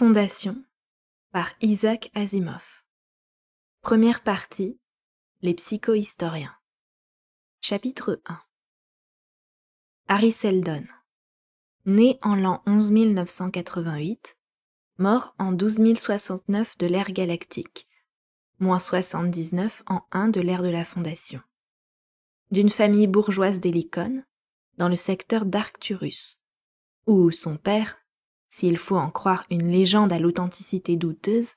Fondation par Isaac Asimov. Première partie Les psychohistoriens. Chapitre 1 Harry Seldon. Né en l'an 11 988, mort en 069 de l'ère galactique, moins 79 en 1 de l'ère de la Fondation. D'une famille bourgeoise d'Hélicon, dans le secteur d'Arcturus, où son père, s'il faut en croire une légende à l'authenticité douteuse,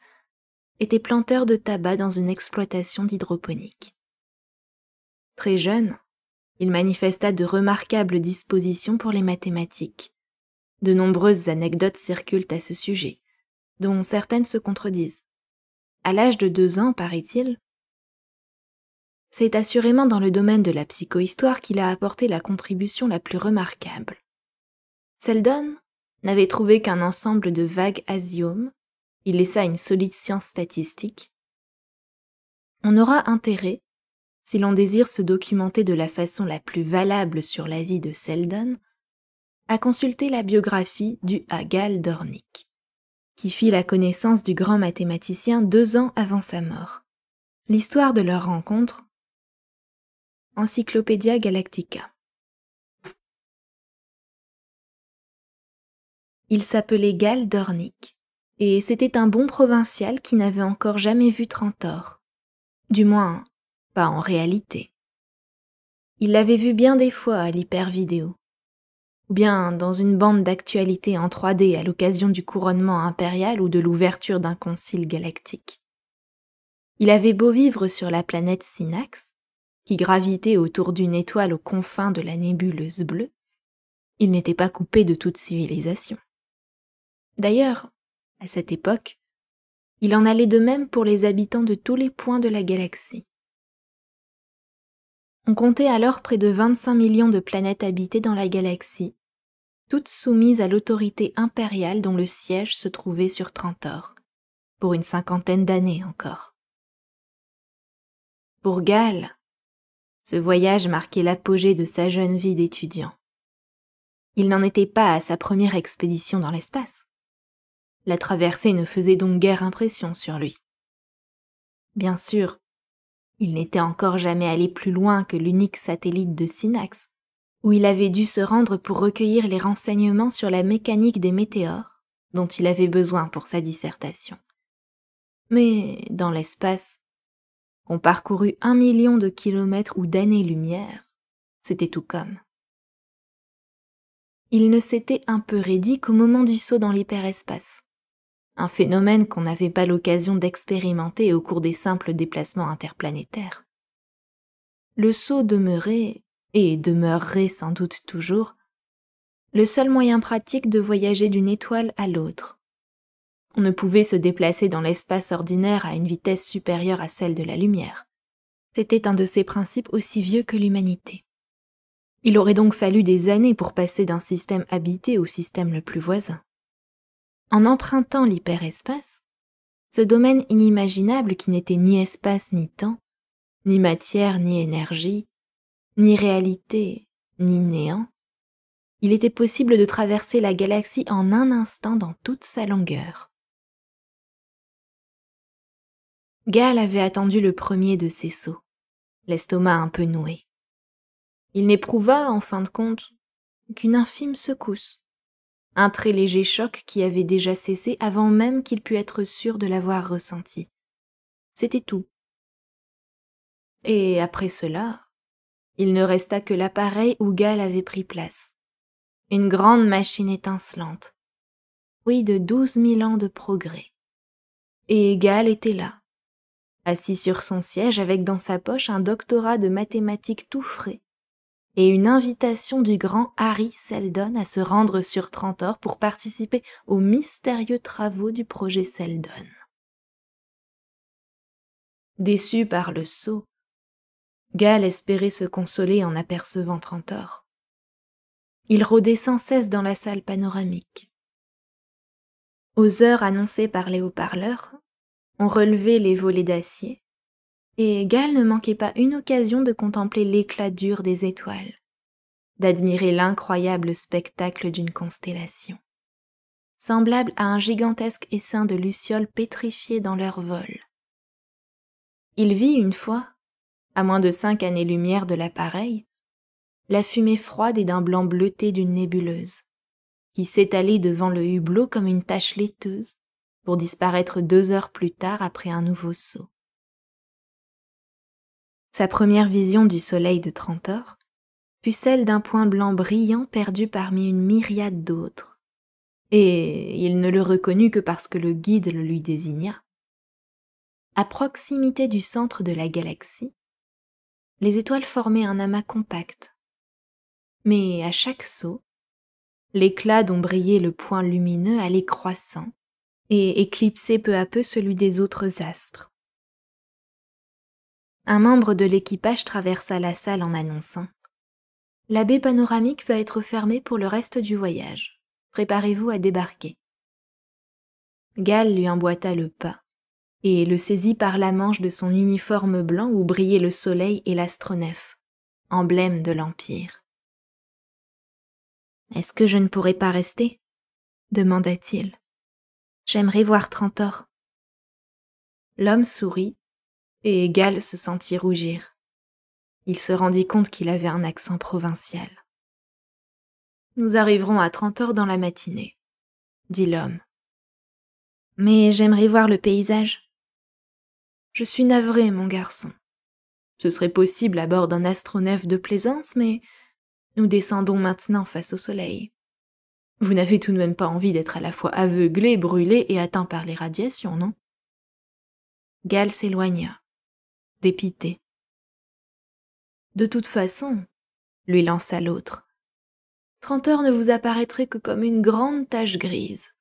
était planteur de tabac dans une exploitation d'hydroponique. Très jeune, il manifesta de remarquables dispositions pour les mathématiques. De nombreuses anecdotes circulent à ce sujet, dont certaines se contredisent. À l'âge de deux ans, paraît-il, c'est assurément dans le domaine de la psychohistoire qu'il a apporté la contribution la plus remarquable. Seldon n'avait trouvé qu'un ensemble de vagues asiomes, il laissa une solide science statistique. On aura intérêt, si l'on désire se documenter de la façon la plus valable sur la vie de Seldon, à consulter la biographie du Hagal Dornick, qui fit la connaissance du grand mathématicien deux ans avant sa mort. L'histoire de leur rencontre Encyclopédia Galactica. Il s'appelait Gal Dornick, et c'était un bon provincial qui n'avait encore jamais vu Trantor. Du moins, pas en réalité. Il l'avait vu bien des fois à l'hypervidéo, ou bien dans une bande d'actualité en 3D à l'occasion du couronnement impérial ou de l'ouverture d'un concile galactique. Il avait beau vivre sur la planète Synax, qui gravitait autour d'une étoile aux confins de la nébuleuse bleue, il n'était pas coupé de toute civilisation. D'ailleurs, à cette époque, il en allait de même pour les habitants de tous les points de la galaxie. On comptait alors près de 25 millions de planètes habitées dans la galaxie, toutes soumises à l'autorité impériale dont le siège se trouvait sur Trentor, pour une cinquantaine d'années encore. Pour Gall, ce voyage marquait l'apogée de sa jeune vie d'étudiant. Il n'en était pas à sa première expédition dans l'espace. La traversée ne faisait donc guère impression sur lui. Bien sûr, il n'était encore jamais allé plus loin que l'unique satellite de Synax, où il avait dû se rendre pour recueillir les renseignements sur la mécanique des météores dont il avait besoin pour sa dissertation. Mais dans l'espace, qu'on parcourut un million de kilomètres ou d'années-lumière, c'était tout comme. Il ne s'était un peu raidi qu'au moment du saut dans l'hyperespace un phénomène qu'on n'avait pas l'occasion d'expérimenter au cours des simples déplacements interplanétaires. Le saut demeurait, et demeurerait sans doute toujours, le seul moyen pratique de voyager d'une étoile à l'autre. On ne pouvait se déplacer dans l'espace ordinaire à une vitesse supérieure à celle de la lumière. C'était un de ces principes aussi vieux que l'humanité. Il aurait donc fallu des années pour passer d'un système habité au système le plus voisin en empruntant l'hyperespace, ce domaine inimaginable qui n'était ni espace ni temps, ni matière ni énergie, ni réalité ni néant, il était possible de traverser la galaxie en un instant dans toute sa longueur. Gall avait attendu le premier de ses sauts, l'estomac un peu noué. Il n'éprouva, en fin de compte, qu'une infime secousse, un très léger choc qui avait déjà cessé avant même qu'il pût être sûr de l'avoir ressenti. C'était tout. Et après cela, il ne resta que l'appareil où Gall avait pris place. Une grande machine étincelante, Oui, de douze mille ans de progrès. Et Gall était là, assis sur son siège avec dans sa poche un doctorat de mathématiques tout frais, et une invitation du grand Harry Seldon à se rendre sur Trentor pour participer aux mystérieux travaux du projet Seldon. Déçu par le saut, Gall espérait se consoler en apercevant Trentor. Il rôdait sans cesse dans la salle panoramique. Aux heures annoncées par les haut-parleurs, on relevait les volets d'acier, et Gall ne manquait pas une occasion de contempler l'éclat dur des étoiles, d'admirer l'incroyable spectacle d'une constellation, semblable à un gigantesque essaim de lucioles pétrifiées dans leur vol. Il vit une fois, à moins de cinq années-lumière de l'appareil, la fumée froide et d'un blanc bleuté d'une nébuleuse, qui s'étalait devant le hublot comme une tache laiteuse, pour disparaître deux heures plus tard après un nouveau saut. Sa première vision du soleil de trente heures fut celle d'un point blanc brillant perdu parmi une myriade d'autres. Et il ne le reconnut que parce que le guide le lui désigna. À proximité du centre de la galaxie, les étoiles formaient un amas compact. Mais à chaque saut, l'éclat dont brillait le point lumineux allait croissant et éclipsait peu à peu celui des autres astres. Un membre de l'équipage traversa la salle en annonçant La baie panoramique va être fermée pour le reste du voyage. Préparez-vous à débarquer. Gall lui emboîta le pas et le saisit par la manche de son uniforme blanc où brillaient le soleil et l'astronef, emblème de l'Empire. Est-ce que je ne pourrais pas rester demanda-t-il. J'aimerais voir Trantor. L'homme sourit et Gall se sentit rougir. Il se rendit compte qu'il avait un accent provincial. Nous arriverons à trente heures dans la matinée, dit l'homme. Mais j'aimerais voir le paysage. Je suis navré, mon garçon. Ce serait possible à bord d'un astronef de plaisance, mais nous descendons maintenant face au soleil. Vous n'avez tout de même pas envie d'être à la fois aveuglé, brûlé et atteint par les radiations, non Gall s'éloigna dépité. De toute façon, lui lança l'autre, trente heures ne vous apparaîtraient que comme une grande tache grise.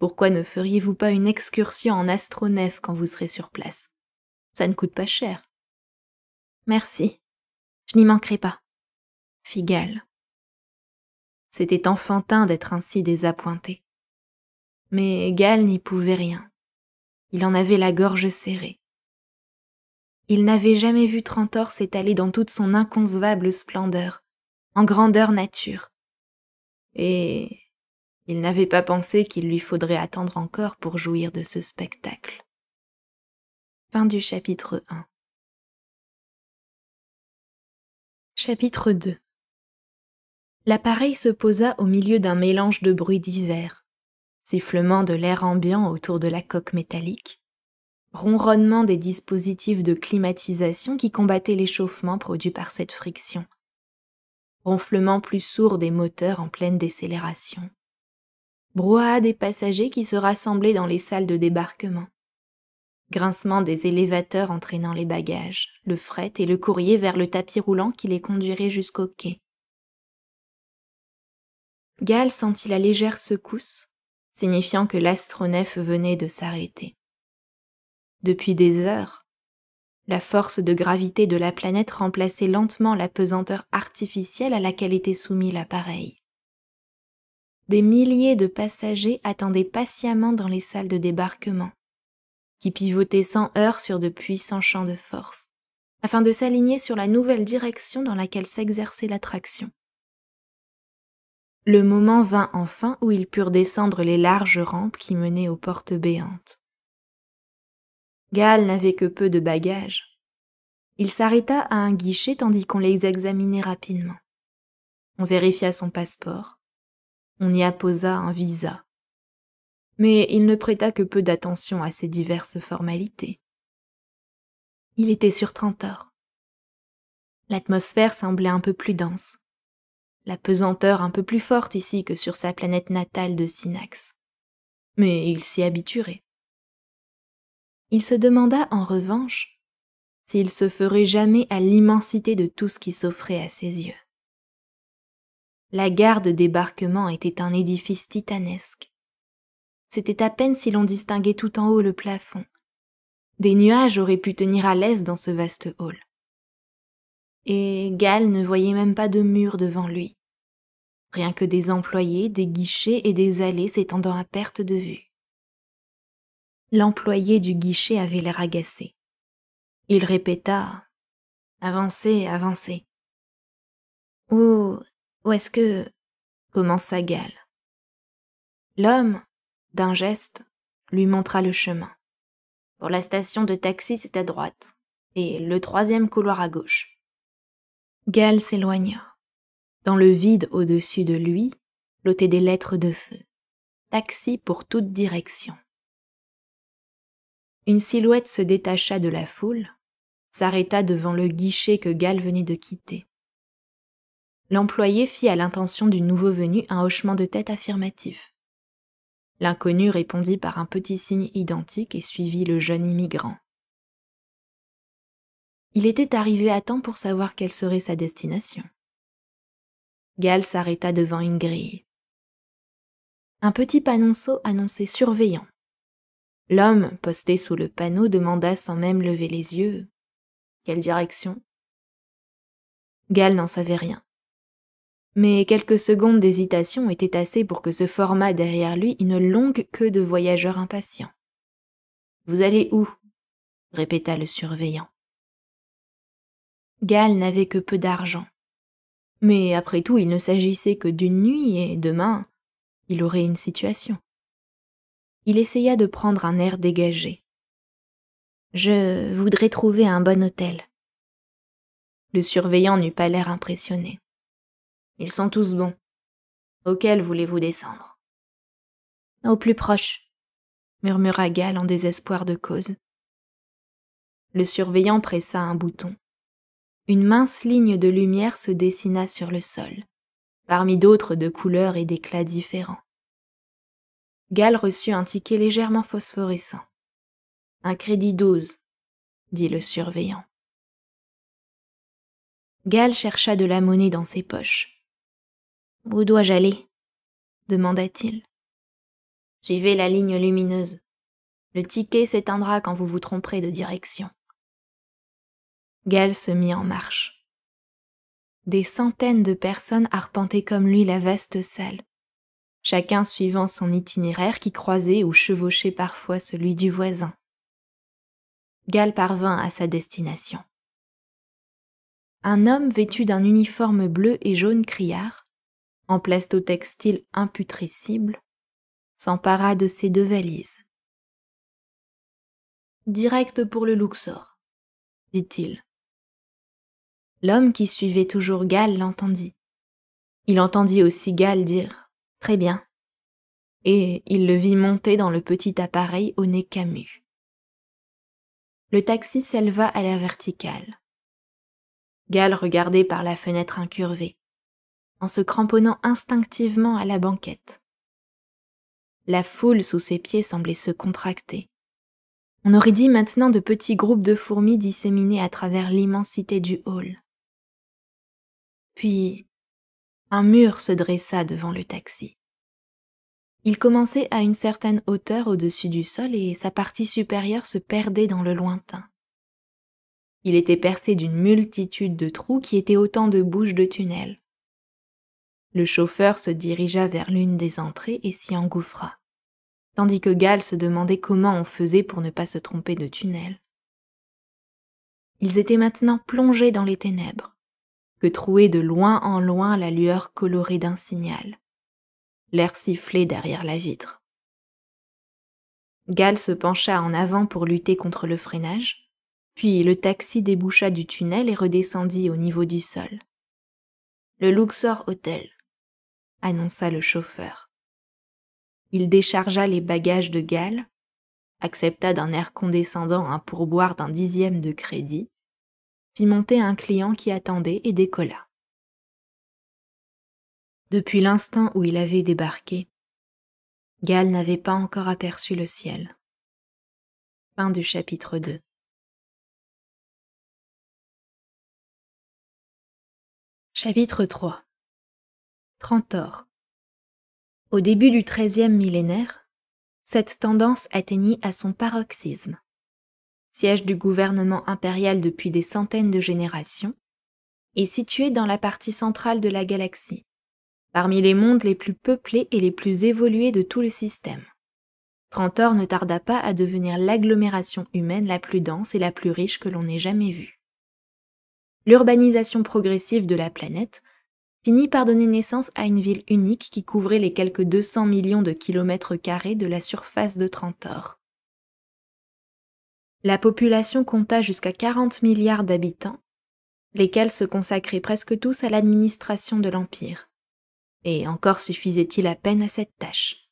Pourquoi ne feriez-vous pas une excursion en astronef quand vous serez sur place Ça ne coûte pas cher. Merci, je n'y manquerai pas. Fit Gall. C'était enfantin d'être ainsi désappointé. Mais Gall n'y pouvait rien. Il en avait la gorge serrée. Il n'avait jamais vu Trentor s'étaler dans toute son inconcevable splendeur, en grandeur nature. Et il n'avait pas pensé qu'il lui faudrait attendre encore pour jouir de ce spectacle. Fin du chapitre 1 Chapitre 2 L'appareil se posa au milieu d'un mélange de bruits divers, sifflement de l'air ambiant autour de la coque métallique, ronronnement des dispositifs de climatisation qui combattaient l'échauffement produit par cette friction, ronflement plus sourd des moteurs en pleine décélération, brouhaha des passagers qui se rassemblaient dans les salles de débarquement, grincement des élévateurs entraînant les bagages, le fret et le courrier vers le tapis roulant qui les conduirait jusqu'au quai. Gall sentit la légère secousse, signifiant que l'astronef venait de s'arrêter depuis des heures. La force de gravité de la planète remplaçait lentement la pesanteur artificielle à laquelle était soumis l'appareil. Des milliers de passagers attendaient patiemment dans les salles de débarquement, qui pivotaient sans heurts sur de puissants champs de force, afin de s'aligner sur la nouvelle direction dans laquelle s'exerçait l'attraction. Le moment vint enfin où ils purent descendre les larges rampes qui menaient aux portes béantes. Gaal n'avait que peu de bagages. Il s'arrêta à un guichet tandis qu'on les examinait rapidement. On vérifia son passeport. On y apposa un visa. Mais il ne prêta que peu d'attention à ces diverses formalités. Il était sur trente heures. L'atmosphère semblait un peu plus dense, la pesanteur un peu plus forte ici que sur sa planète natale de Synax. Mais il s'y habituerait. Il se demanda en revanche s'il se ferait jamais à l'immensité de tout ce qui s'offrait à ses yeux. La gare de débarquement était un édifice titanesque. C'était à peine si l'on distinguait tout en haut le plafond. Des nuages auraient pu tenir à l'aise dans ce vaste hall. Et Gall ne voyait même pas de mur devant lui, rien que des employés, des guichets et des allées s'étendant à perte de vue. L'employé du guichet avait l'air agacé. Il répéta Avancez, avancez. Où, où est-ce que. commença Gall. L'homme, d'un geste, lui montra le chemin. Pour la station de taxi, c'est à droite, et le troisième couloir à gauche. Gall s'éloigna. Dans le vide au-dessus de lui, flottaient des lettres de feu. Taxi pour toute direction une silhouette se détacha de la foule, s'arrêta devant le guichet que Gall venait de quitter. L'employé fit à l'intention du nouveau venu un hochement de tête affirmatif. L'inconnu répondit par un petit signe identique et suivit le jeune immigrant. Il était arrivé à temps pour savoir quelle serait sa destination. Gall s'arrêta devant une grille. Un petit panonceau annonçait surveillant. L'homme, posté sous le panneau, demanda sans même lever les yeux Quelle direction Gall n'en savait rien. Mais quelques secondes d'hésitation étaient assez pour que se formât derrière lui une longue queue de voyageurs impatients. Vous allez où répéta le surveillant. Gall n'avait que peu d'argent. Mais après tout, il ne s'agissait que d'une nuit et demain, il aurait une situation il essaya de prendre un air dégagé. Je voudrais trouver un bon hôtel. Le surveillant n'eut pas l'air impressionné. Ils sont tous bons. Auquel voulez-vous descendre Au plus proche, murmura Gall en désespoir de cause. Le surveillant pressa un bouton. Une mince ligne de lumière se dessina sur le sol, parmi d'autres de couleurs et d'éclats différents. Gall reçut un ticket légèrement phosphorescent. Un crédit 12, dit le surveillant. Gall chercha de la monnaie dans ses poches. Où dois-je aller demanda-t-il. Suivez la ligne lumineuse. Le ticket s'éteindra quand vous vous tromperez de direction. Gall se mit en marche. Des centaines de personnes arpentaient comme lui la vaste salle chacun suivant son itinéraire qui croisait ou chevauchait parfois celui du voisin. Gall parvint à sa destination. Un homme vêtu d'un uniforme bleu et jaune criard, en textile imputrescible, s'empara de ses deux valises. Direct pour le Luxor, dit-il. L'homme qui suivait toujours Gall l'entendit. Il entendit aussi Gall dire Très bien. Et il le vit monter dans le petit appareil au nez camus. Le taxi s'éleva à la verticale. Gall regardait par la fenêtre incurvée, en se cramponnant instinctivement à la banquette. La foule sous ses pieds semblait se contracter. On aurait dit maintenant de petits groupes de fourmis disséminés à travers l'immensité du hall. Puis un mur se dressa devant le taxi. Il commençait à une certaine hauteur au-dessus du sol et sa partie supérieure se perdait dans le lointain. Il était percé d'une multitude de trous qui étaient autant de bouches de tunnels. Le chauffeur se dirigea vers l'une des entrées et s'y engouffra, tandis que Gall se demandait comment on faisait pour ne pas se tromper de tunnel. Ils étaient maintenant plongés dans les ténèbres que trouait de loin en loin la lueur colorée d'un signal. L'air sifflait derrière la vitre. Gall se pencha en avant pour lutter contre le freinage, puis le taxi déboucha du tunnel et redescendit au niveau du sol. Le Luxor Hotel, annonça le chauffeur. Il déchargea les bagages de Gall, accepta d'un air condescendant un pourboire d'un dixième de crédit, monter un client qui attendait et décolla. Depuis l'instant où il avait débarqué, Gall n'avait pas encore aperçu le ciel. Fin du chapitre 2. Chapitre 3 Trentor Au début du 13e millénaire, cette tendance atteignit à son paroxysme siège du gouvernement impérial depuis des centaines de générations, est situé dans la partie centrale de la galaxie, parmi les mondes les plus peuplés et les plus évolués de tout le système. Trentor ne tarda pas à devenir l'agglomération humaine la plus dense et la plus riche que l'on ait jamais vue. L'urbanisation progressive de la planète finit par donner naissance à une ville unique qui couvrait les quelques 200 millions de kilomètres carrés de la surface de Trentor. La population compta jusqu'à 40 milliards d'habitants, lesquels se consacraient presque tous à l'administration de l'Empire. Et encore suffisait-il à peine à cette tâche.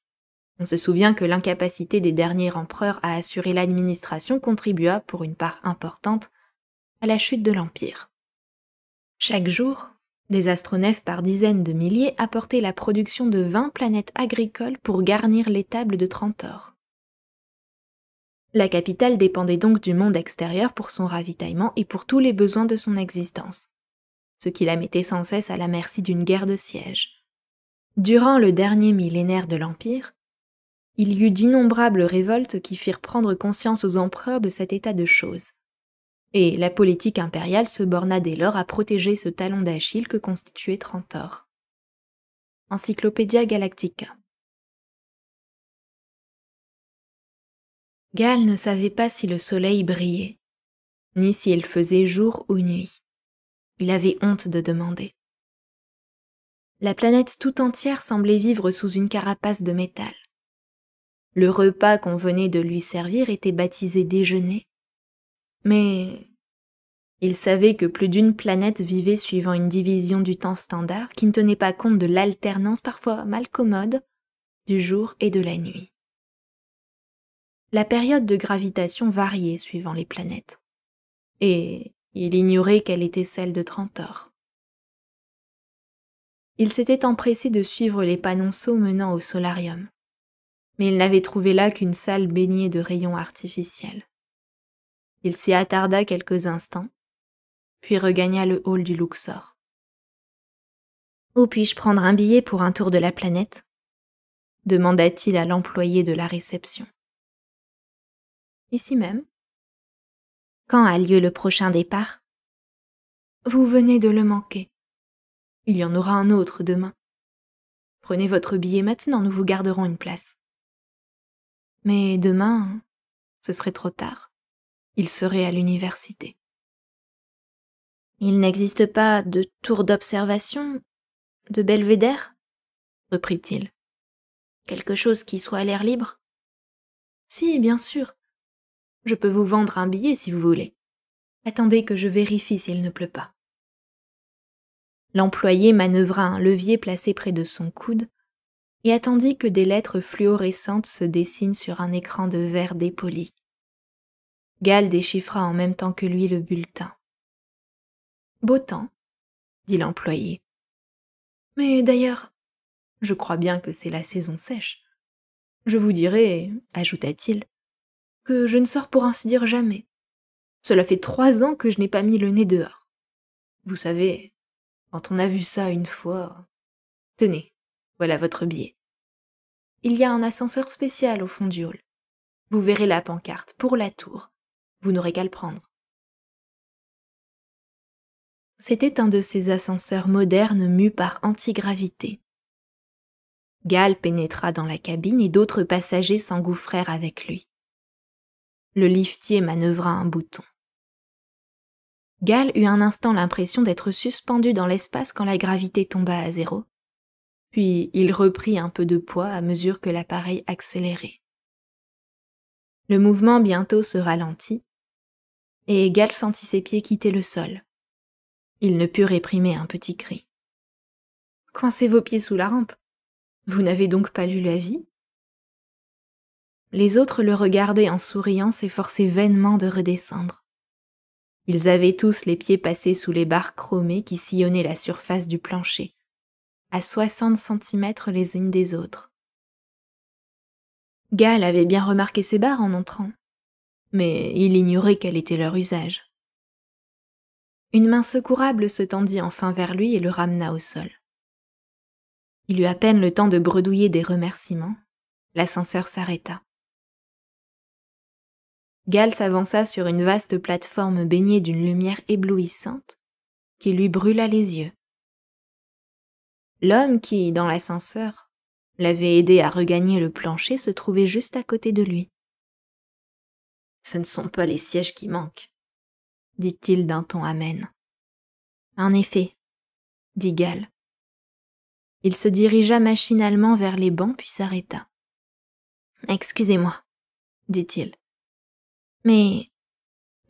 On se souvient que l'incapacité des derniers empereurs à assurer l'administration contribua, pour une part importante, à la chute de l'Empire. Chaque jour, des astronefs par dizaines de milliers apportaient la production de 20 planètes agricoles pour garnir les tables de Trentor. La capitale dépendait donc du monde extérieur pour son ravitaillement et pour tous les besoins de son existence, ce qui la mettait sans cesse à la merci d'une guerre de siège. Durant le dernier millénaire de l'Empire, il y eut d'innombrables révoltes qui firent prendre conscience aux empereurs de cet état de choses. Et la politique impériale se borna dès lors à protéger ce talon d'Achille que constituait Trantor. Encyclopédia Galactica. Gall ne savait pas si le soleil brillait, ni si faisait jour ou nuit. Il avait honte de demander. La planète tout entière semblait vivre sous une carapace de métal. Le repas qu'on venait de lui servir était baptisé déjeuner, mais il savait que plus d'une planète vivait suivant une division du temps standard qui ne tenait pas compte de l'alternance parfois mal commode du jour et de la nuit la période de gravitation variait suivant les planètes. Et il ignorait qu'elle était celle de Trentor. Il s'était empressé de suivre les panonceaux menant au solarium, mais il n'avait trouvé là qu'une salle baignée de rayons artificiels. Il s'y attarda quelques instants, puis regagna le hall du Luxor. Où puis-je prendre un billet pour un tour de la planète demanda-t-il à l'employé de la réception. Ici même Quand a lieu le prochain départ Vous venez de le manquer. Il y en aura un autre demain. Prenez votre billet maintenant, nous vous garderons une place. Mais demain, ce serait trop tard. Il serait à l'université. Il n'existe pas de tour d'observation De belvédère reprit-il. Quelque chose qui soit à l'air libre Si, bien sûr. Je peux vous vendre un billet si vous voulez. Attendez que je vérifie s'il ne pleut pas. L'employé manœuvra un levier placé près de son coude et attendit que des lettres fluorescentes se dessinent sur un écran de verre dépoli. Gall déchiffra en même temps que lui le bulletin. Beau temps, dit l'employé. Mais d'ailleurs, je crois bien que c'est la saison sèche. Je vous dirai, ajouta-t-il, que je ne sors pour ainsi dire jamais. Cela fait trois ans que je n'ai pas mis le nez dehors. Vous savez, quand on a vu ça une fois. Tenez, voilà votre billet. Il y a un ascenseur spécial au fond du hall. Vous verrez la pancarte pour la tour. Vous n'aurez qu'à le prendre. C'était un de ces ascenseurs modernes mus par antigravité. Gall pénétra dans la cabine et d'autres passagers s'engouffrèrent avec lui. Le liftier manœuvra un bouton. Gall eut un instant l'impression d'être suspendu dans l'espace quand la gravité tomba à zéro. Puis il reprit un peu de poids à mesure que l'appareil accélérait. Le mouvement bientôt se ralentit, et Gall sentit ses pieds quitter le sol. Il ne put réprimer un petit cri. Coincez vos pieds sous la rampe. Vous n'avez donc pas lu la vie les autres le regardaient en souriant, s'efforçaient vainement de redescendre. Ils avaient tous les pieds passés sous les barres chromées qui sillonnaient la surface du plancher, à soixante centimètres les unes des autres. Gall avait bien remarqué ces barres en entrant, mais il ignorait quel était leur usage. Une main secourable se tendit enfin vers lui et le ramena au sol. Il eut à peine le temps de bredouiller des remerciements. L'ascenseur s'arrêta. Gal s'avança sur une vaste plateforme baignée d'une lumière éblouissante qui lui brûla les yeux. L'homme qui, dans l'ascenseur, l'avait aidé à regagner le plancher se trouvait juste à côté de lui. Ce ne sont pas les sièges qui manquent, dit-il d'un ton amène. En effet, dit Gall. Il se dirigea machinalement vers les bancs puis s'arrêta. Excusez-moi, dit-il. Mais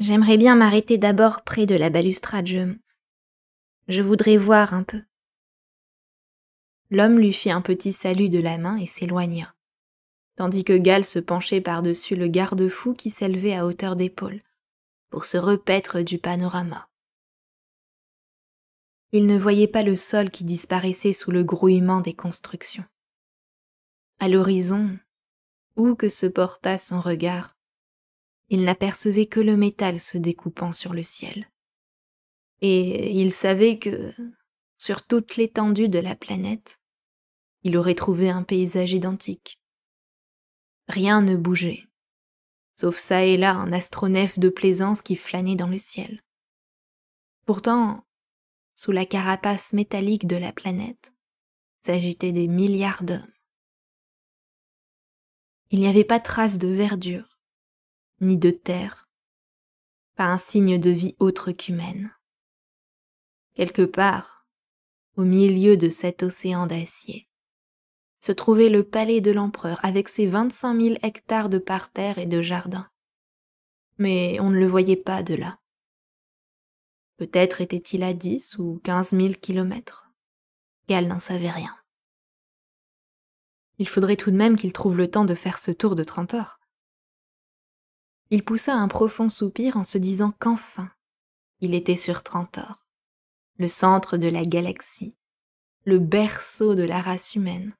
j'aimerais bien m'arrêter d'abord près de la balustrade. Je, je voudrais voir un peu. L'homme lui fit un petit salut de la main et s'éloigna, tandis que Gall se penchait par-dessus le garde-fou qui s'élevait à hauteur d'épaule, pour se repaître du panorama. Il ne voyait pas le sol qui disparaissait sous le grouillement des constructions. À l'horizon, où que se porta son regard, il n'apercevait que le métal se découpant sur le ciel. Et il savait que, sur toute l'étendue de la planète, il aurait trouvé un paysage identique. Rien ne bougeait, sauf ça et là un astronef de plaisance qui flânait dans le ciel. Pourtant, sous la carapace métallique de la planète, s'agitaient des milliards d'hommes. Il n'y avait pas trace de verdure, ni de terre, pas un signe de vie autre qu'humaine. Quelque part, au milieu de cet océan d'acier, se trouvait le palais de l'empereur avec ses 25 000 hectares de parterres et de jardins. Mais on ne le voyait pas de là. Peut-être était-il à 10 ou 15 000 kilomètres. Gall n'en savait rien. Il faudrait tout de même qu'il trouve le temps de faire ce tour de 30 heures. Il poussa un profond soupir en se disant qu'enfin, il était sur Trentor, le centre de la galaxie, le berceau de la race humaine.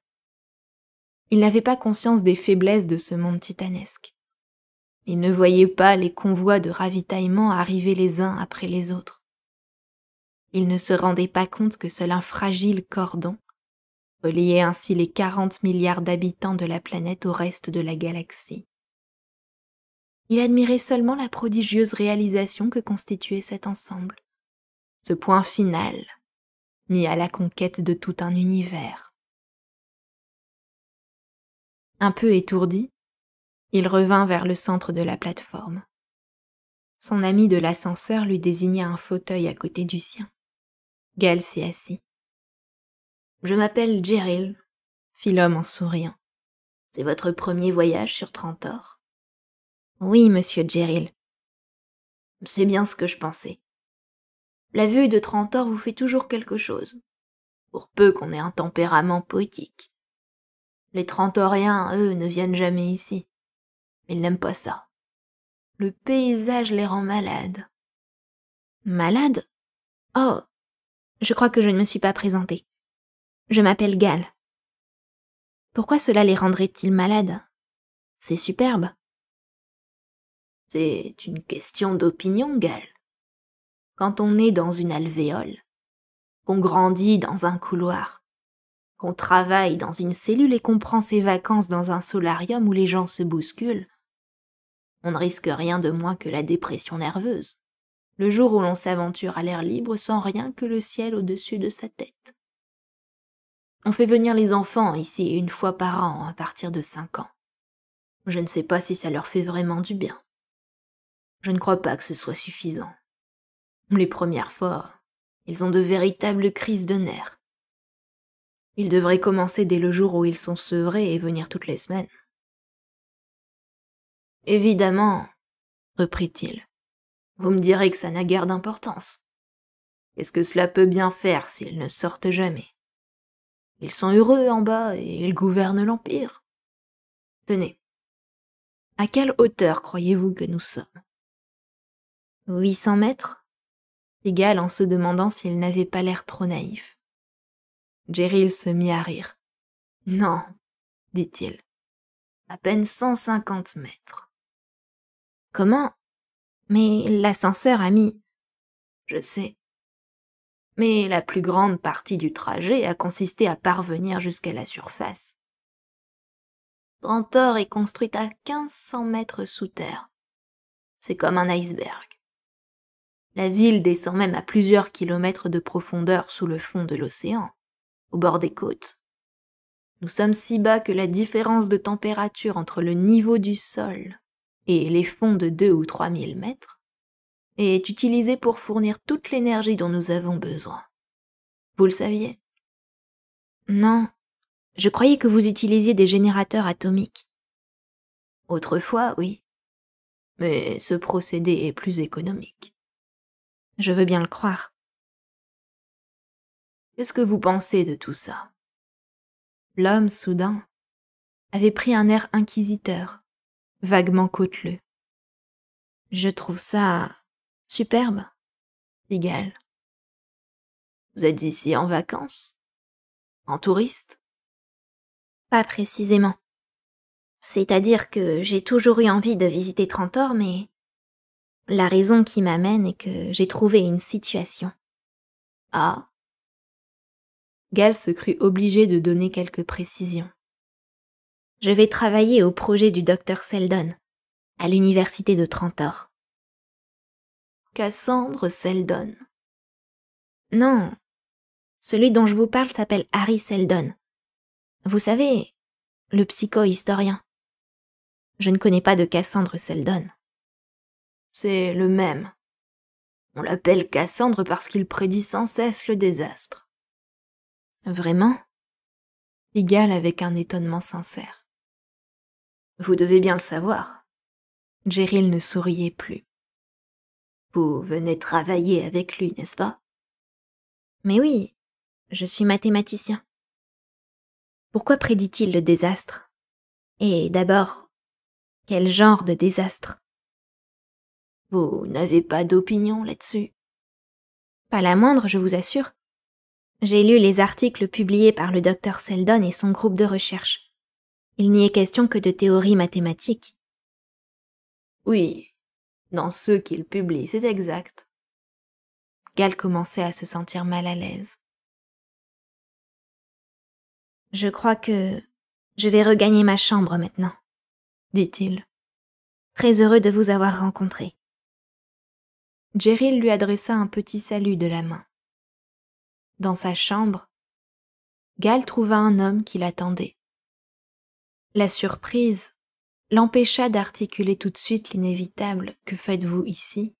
Il n'avait pas conscience des faiblesses de ce monde titanesque. Il ne voyait pas les convois de ravitaillement arriver les uns après les autres. Il ne se rendait pas compte que seul un fragile cordon reliait ainsi les quarante milliards d'habitants de la planète au reste de la galaxie. Il admirait seulement la prodigieuse réalisation que constituait cet ensemble. Ce point final, mis à la conquête de tout un univers. Un peu étourdi, il revint vers le centre de la plateforme. Son ami de l'ascenseur lui désigna un fauteuil à côté du sien. Gale s'y assit. Je m'appelle Jéril, fit l'homme en souriant. C'est votre premier voyage sur Trentor oui, monsieur Geril. C'est bien ce que je pensais. La vue de Trentor vous fait toujours quelque chose, pour peu qu'on ait un tempérament poétique. Les Trentoriens, eux, ne viennent jamais ici. Ils n'aiment pas ça. Le paysage les rend malades. Malades Oh, je crois que je ne me suis pas présentée. Je m'appelle Gal. Pourquoi cela les rendrait-il malades C'est superbe. C'est une question d'opinion, Gal. Quand on est dans une alvéole, qu'on grandit dans un couloir, qu'on travaille dans une cellule et qu'on prend ses vacances dans un solarium où les gens se bousculent, on ne risque rien de moins que la dépression nerveuse, le jour où l'on s'aventure à l'air libre sans rien que le ciel au-dessus de sa tête. On fait venir les enfants ici une fois par an à partir de cinq ans. Je ne sais pas si ça leur fait vraiment du bien. Je ne crois pas que ce soit suffisant. Les premières fois, ils ont de véritables crises de nerfs. Ils devraient commencer dès le jour où ils sont sevrés et venir toutes les semaines. Évidemment, reprit-il, vous me direz que ça n'a guère d'importance. Qu'est-ce que cela peut bien faire s'ils ne sortent jamais Ils sont heureux en bas et ils gouvernent l'Empire. Tenez, à quelle hauteur croyez-vous que nous sommes 800 mètres égal en se demandant s'il n'avait pas l'air trop naïf. Jéril se mit à rire. Non, dit-il. À peine 150 mètres. Comment Mais l'ascenseur, a mis... »« Je sais. Mais la plus grande partie du trajet a consisté à parvenir jusqu'à la surface. Tantor est construite à 1500 mètres sous terre. C'est comme un iceberg. La ville descend même à plusieurs kilomètres de profondeur sous le fond de l'océan, au bord des côtes. Nous sommes si bas que la différence de température entre le niveau du sol et les fonds de deux ou trois mille mètres est utilisée pour fournir toute l'énergie dont nous avons besoin. Vous le saviez Non, je croyais que vous utilisiez des générateurs atomiques. Autrefois, oui. Mais ce procédé est plus économique. Je veux bien le croire. Qu'est-ce que vous pensez de tout ça L'homme, soudain, avait pris un air inquisiteur, vaguement cauteleux. Je trouve ça superbe, dit Vous êtes ici en vacances En touriste Pas précisément. C'est-à-dire que j'ai toujours eu envie de visiter Trentor, mais la raison qui m'amène est que j'ai trouvé une situation. Ah. Gall se crut obligé de donner quelques précisions. Je vais travailler au projet du docteur Seldon, à l'université de Trentor. Cassandre Seldon. Non. Celui dont je vous parle s'appelle Harry Seldon. Vous savez, le psychohistorien. Je ne connais pas de Cassandre Seldon c'est le même. On l'appelle Cassandre parce qu'il prédit sans cesse le désastre. Vraiment égal avec un étonnement sincère. Vous devez bien le savoir. Jéril ne souriait plus. Vous venez travailler avec lui, n'est-ce pas Mais oui, je suis mathématicien. Pourquoi prédit-il le désastre Et d'abord, quel genre de désastre vous n'avez pas d'opinion là-dessus Pas la moindre, je vous assure. J'ai lu les articles publiés par le docteur Seldon et son groupe de recherche. Il n'y est question que de théories mathématiques. Oui, dans ceux qu'il publie, c'est exact. Gall commençait à se sentir mal à l'aise. Je crois que je vais regagner ma chambre maintenant, dit-il. Très heureux de vous avoir rencontré. Jeryl lui adressa un petit salut de la main. Dans sa chambre, Gal trouva un homme qui l'attendait. La surprise l'empêcha d'articuler tout de suite l'inévitable Que faites-vous ici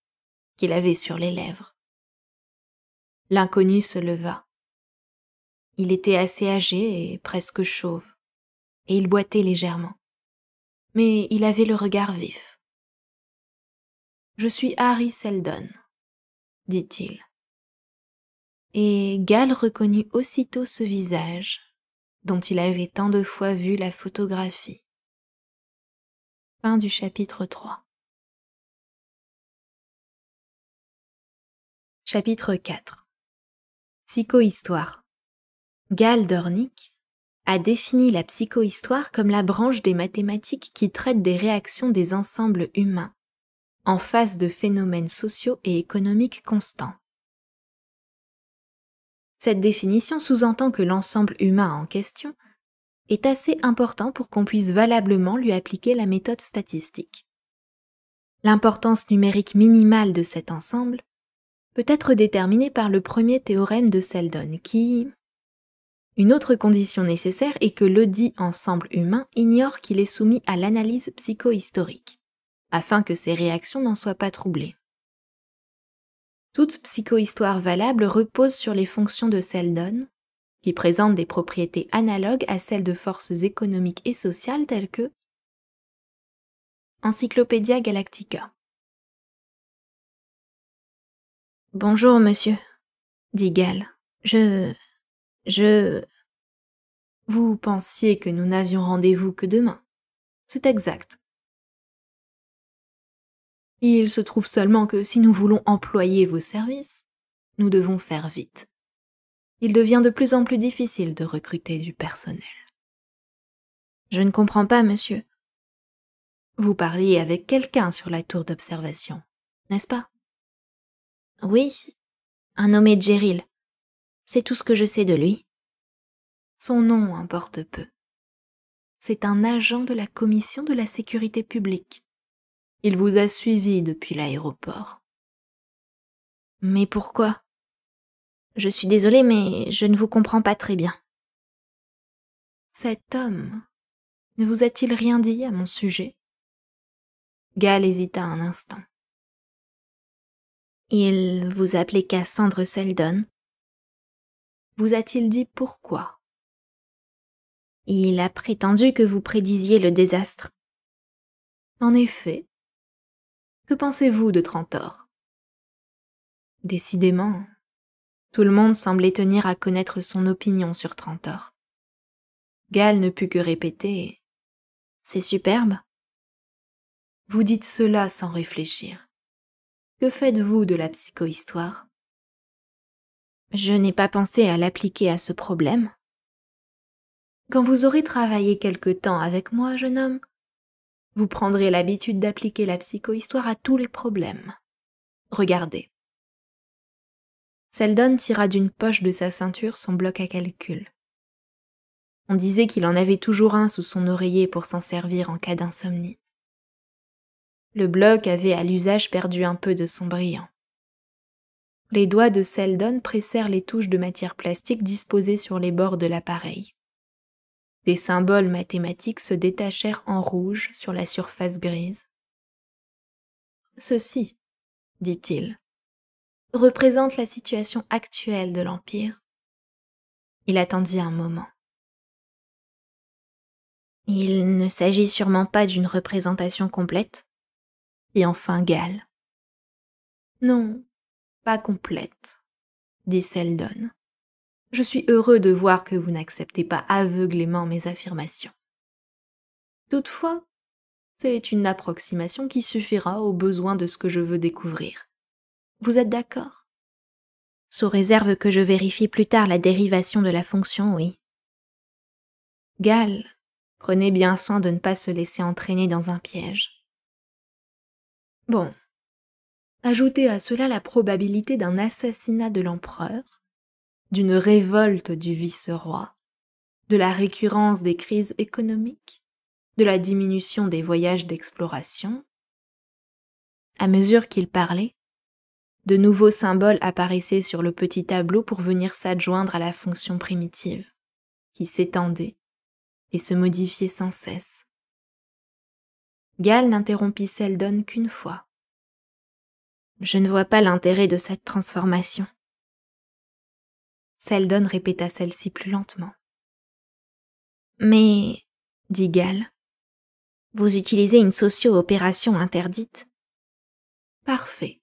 qu'il avait sur les lèvres. L'inconnu se leva. Il était assez âgé et presque chauve, et il boitait légèrement. Mais il avait le regard vif. Je suis Harry Seldon, dit-il. Et Gall reconnut aussitôt ce visage dont il avait tant de fois vu la photographie. Fin du chapitre 3. Chapitre 4. Psychohistoire. Gall Dornick a défini la psychohistoire comme la branche des mathématiques qui traite des réactions des ensembles humains en face de phénomènes sociaux et économiques constants. Cette définition sous-entend que l'ensemble humain en question est assez important pour qu'on puisse valablement lui appliquer la méthode statistique. L'importance numérique minimale de cet ensemble peut être déterminée par le premier théorème de Seldon qui... Une autre condition nécessaire est que le dit ensemble humain ignore qu'il est soumis à l'analyse psychohistorique afin que ses réactions n'en soient pas troublées. Toute psychohistoire valable repose sur les fonctions de Seldon, qui présentent des propriétés analogues à celles de forces économiques et sociales telles que Encyclopédia Galactica. Bonjour, monsieur, dit Gall. Je. Je. Vous pensiez que nous n'avions rendez-vous que demain. C'est exact. Il se trouve seulement que si nous voulons employer vos services, nous devons faire vite. Il devient de plus en plus difficile de recruter du personnel. Je ne comprends pas, monsieur. Vous parliez avec quelqu'un sur la tour d'observation, n'est-ce pas Oui, un nommé Jéril. C'est tout ce que je sais de lui. Son nom importe peu. C'est un agent de la Commission de la Sécurité publique il vous a suivi depuis l'aéroport. Mais pourquoi Je suis désolée, mais je ne vous comprends pas très bien. Cet homme ne vous a-t-il rien dit à mon sujet Gall hésita un instant. Il vous appelait Cassandre Seldon. Vous a-t-il dit pourquoi Il a prétendu que vous prédisiez le désastre. En effet, que pensez-vous de Trentor ?» Décidément, tout le monde semblait tenir à connaître son opinion sur Trentor. Gall ne put que répéter C'est superbe. Vous dites cela sans réfléchir. Que faites-vous de la psychohistoire Je n'ai pas pensé à l'appliquer à ce problème. Quand vous aurez travaillé quelque temps avec moi, jeune homme, vous prendrez l'habitude d'appliquer la psychohistoire à tous les problèmes. Regardez. Seldon tira d'une poche de sa ceinture son bloc à calcul. On disait qu'il en avait toujours un sous son oreiller pour s'en servir en cas d'insomnie. Le bloc avait à l'usage perdu un peu de son brillant. Les doigts de Seldon pressèrent les touches de matière plastique disposées sur les bords de l'appareil. Des symboles mathématiques se détachèrent en rouge sur la surface grise. Ceci, dit-il, représente la situation actuelle de l'Empire. Il attendit un moment. Il ne s'agit sûrement pas d'une représentation complète, et enfin Gall. Non, pas complète, dit Seldon. Je suis heureux de voir que vous n'acceptez pas aveuglément mes affirmations. Toutefois, c'est une approximation qui suffira aux besoins de ce que je veux découvrir. Vous êtes d'accord Sous réserve que je vérifie plus tard la dérivation de la fonction, oui. Gall, prenez bien soin de ne pas se laisser entraîner dans un piège. Bon. Ajoutez à cela la probabilité d'un assassinat de l'empereur, d'une révolte du vice-roi, de la récurrence des crises économiques, de la diminution des voyages d'exploration. À mesure qu'il parlait, de nouveaux symboles apparaissaient sur le petit tableau pour venir s'adjoindre à la fonction primitive, qui s'étendait et se modifiait sans cesse. Gall n'interrompit Seldon qu'une fois. Je ne vois pas l'intérêt de cette transformation. Seldon répéta celle-ci plus lentement. Mais, dit Gall, vous utilisez une socio-opération interdite. Parfait.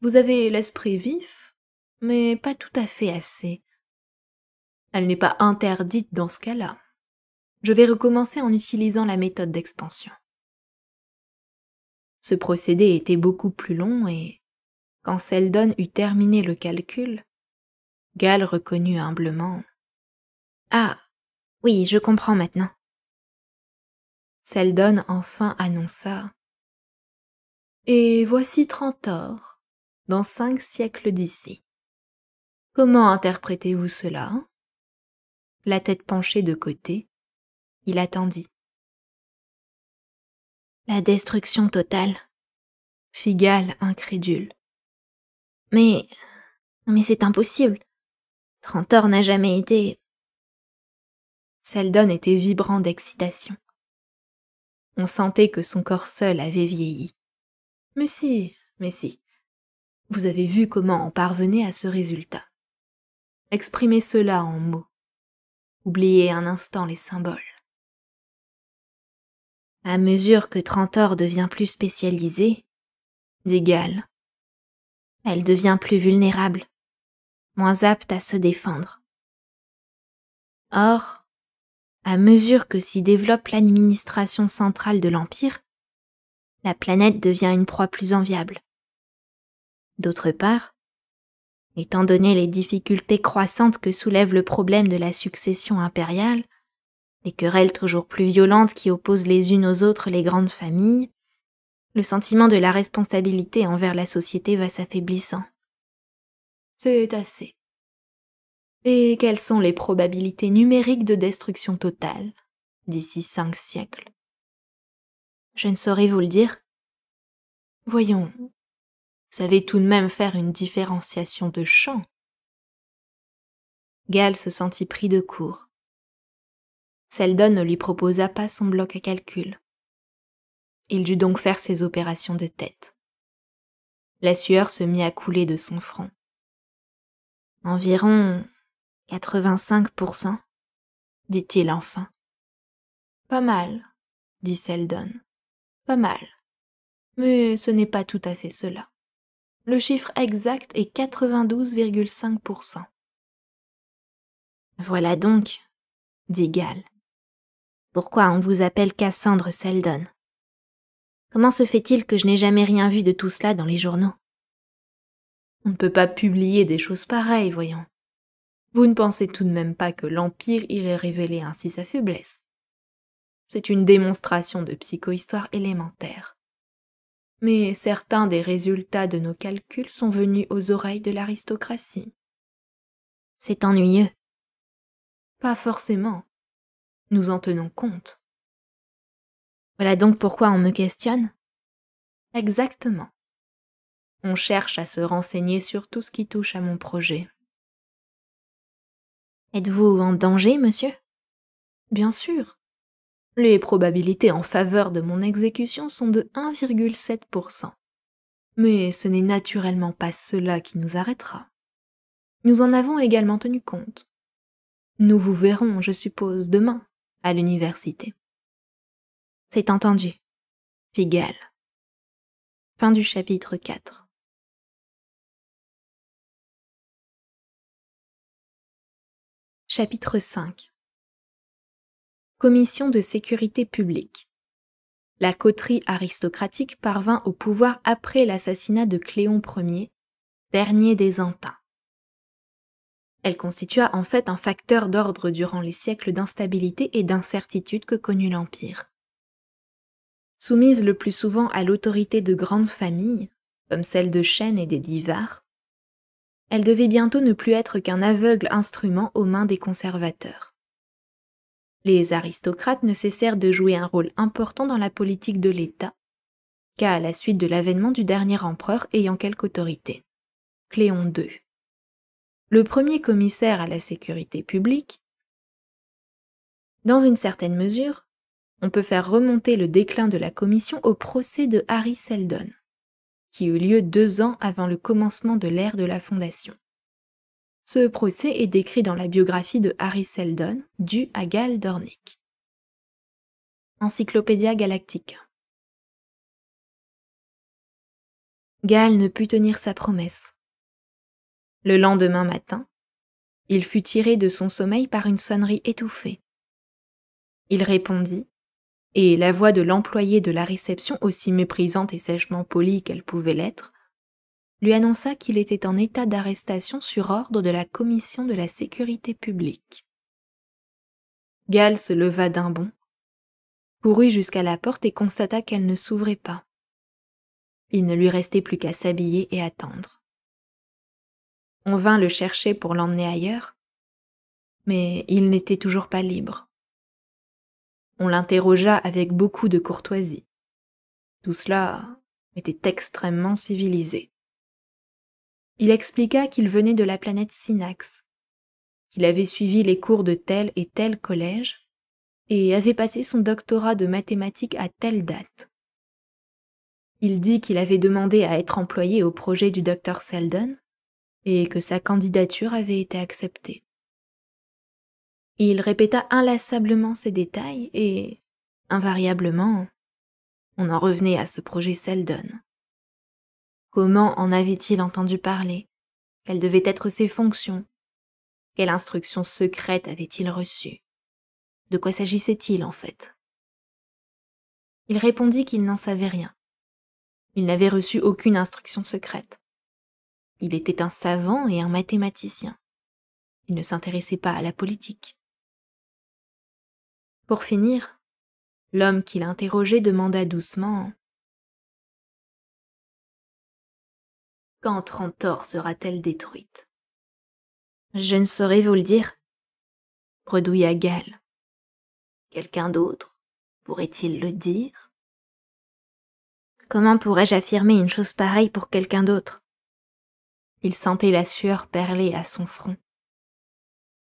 Vous avez l'esprit vif, mais pas tout à fait assez. Elle n'est pas interdite dans ce cas-là. Je vais recommencer en utilisant la méthode d'expansion. Ce procédé était beaucoup plus long et, quand Seldon eut terminé le calcul, Gal reconnut humblement. Ah, oui, je comprends maintenant. Seldon enfin annonça. Et voici Trentor, dans cinq siècles d'ici. Comment interprétez-vous cela La tête penchée de côté, il attendit. La destruction totale, fit Gall incrédule. Mais. Mais c'est impossible. Trentor n'a jamais été. Seldon était vibrant d'excitation. On sentait que son corps seul avait vieilli. Mais si, mais si. Vous avez vu comment on parvenait à ce résultat. Exprimez cela en mots. Oubliez un instant les symboles. À mesure que Trentor devient plus spécialisée, dit Gall, elle devient plus vulnérable moins à se défendre. Or, à mesure que s'y développe l'administration centrale de l'Empire, la planète devient une proie plus enviable. D'autre part, étant donné les difficultés croissantes que soulève le problème de la succession impériale, les querelles toujours plus violentes qui opposent les unes aux autres les grandes familles, le sentiment de la responsabilité envers la société va s'affaiblissant. C'est assez. Et quelles sont les probabilités numériques de destruction totale d'ici cinq siècles Je ne saurais vous le dire. Voyons, vous savez tout de même faire une différenciation de champ. Gall se sentit pris de court. Seldon ne lui proposa pas son bloc à calcul. Il dut donc faire ses opérations de tête. La sueur se mit à couler de son front. Environ 85%, dit-il enfin. Pas mal, dit Seldon. Pas mal. Mais ce n'est pas tout à fait cela. Le chiffre exact est 92,5%. Voilà donc, dit Gall. Pourquoi on vous appelle Cassandre Seldon Comment se fait-il que je n'ai jamais rien vu de tout cela dans les journaux on ne peut pas publier des choses pareilles, voyons. Vous ne pensez tout de même pas que l'Empire irait révéler ainsi sa faiblesse. C'est une démonstration de psychohistoire élémentaire. Mais certains des résultats de nos calculs sont venus aux oreilles de l'aristocratie. C'est ennuyeux. Pas forcément. Nous en tenons compte. Voilà donc pourquoi on me questionne Exactement on cherche à se renseigner sur tout ce qui touche à mon projet. Êtes-vous en danger, monsieur Bien sûr. Les probabilités en faveur de mon exécution sont de 1,7%. Mais ce n'est naturellement pas cela qui nous arrêtera. Nous en avons également tenu compte. Nous vous verrons, je suppose, demain, à l'université. C'est entendu. Figal. Fin du chapitre 4. Chapitre 5 Commission de sécurité publique La coterie aristocratique parvint au pouvoir après l'assassinat de Cléon Ier, dernier des Antins. Elle constitua en fait un facteur d'ordre durant les siècles d'instabilité et d'incertitude que connut l'Empire. Soumise le plus souvent à l'autorité de grandes familles, comme celle de Chêne et des Divars, elle devait bientôt ne plus être qu'un aveugle instrument aux mains des conservateurs. Les aristocrates ne cessèrent de jouer un rôle important dans la politique de l'État, qu'à la suite de l'avènement du dernier empereur ayant quelque autorité, Cléon II. Le premier commissaire à la sécurité publique, dans une certaine mesure, on peut faire remonter le déclin de la commission au procès de Harry Seldon qui eut lieu deux ans avant le commencement de l'ère de la Fondation. Ce procès est décrit dans la biographie de Harry Seldon, due à Gal Dornick. Encyclopédia Galactica. Gal ne put tenir sa promesse. Le lendemain matin, il fut tiré de son sommeil par une sonnerie étouffée. Il répondit et la voix de l'employé de la réception, aussi méprisante et sèchement polie qu'elle pouvait l'être, lui annonça qu'il était en état d'arrestation sur ordre de la commission de la sécurité publique. Gall se leva d'un bond, courut jusqu'à la porte et constata qu'elle ne s'ouvrait pas. Il ne lui restait plus qu'à s'habiller et attendre. On vint le chercher pour l'emmener ailleurs, mais il n'était toujours pas libre. On l'interrogea avec beaucoup de courtoisie. Tout cela était extrêmement civilisé. Il expliqua qu'il venait de la planète Synax, qu'il avait suivi les cours de tel et tel collège, et avait passé son doctorat de mathématiques à telle date. Il dit qu'il avait demandé à être employé au projet du docteur Selden, et que sa candidature avait été acceptée. Il répéta inlassablement ces détails et, invariablement, on en revenait à ce projet Seldon. Comment en avait-il entendu parler Quelles devaient être ses fonctions Quelle instruction secrète avait-il reçue De quoi s'agissait-il en fait Il répondit qu'il n'en savait rien. Il n'avait reçu aucune instruction secrète. Il était un savant et un mathématicien. Il ne s'intéressait pas à la politique. Pour finir, l'homme qui l'interrogeait demanda doucement Quand Trentor sera-t-elle détruite Je ne saurais vous le dire, redouilla Gall. Quelqu'un d'autre pourrait-il le dire Comment pourrais-je affirmer une chose pareille pour quelqu'un d'autre Il sentait la sueur perler à son front.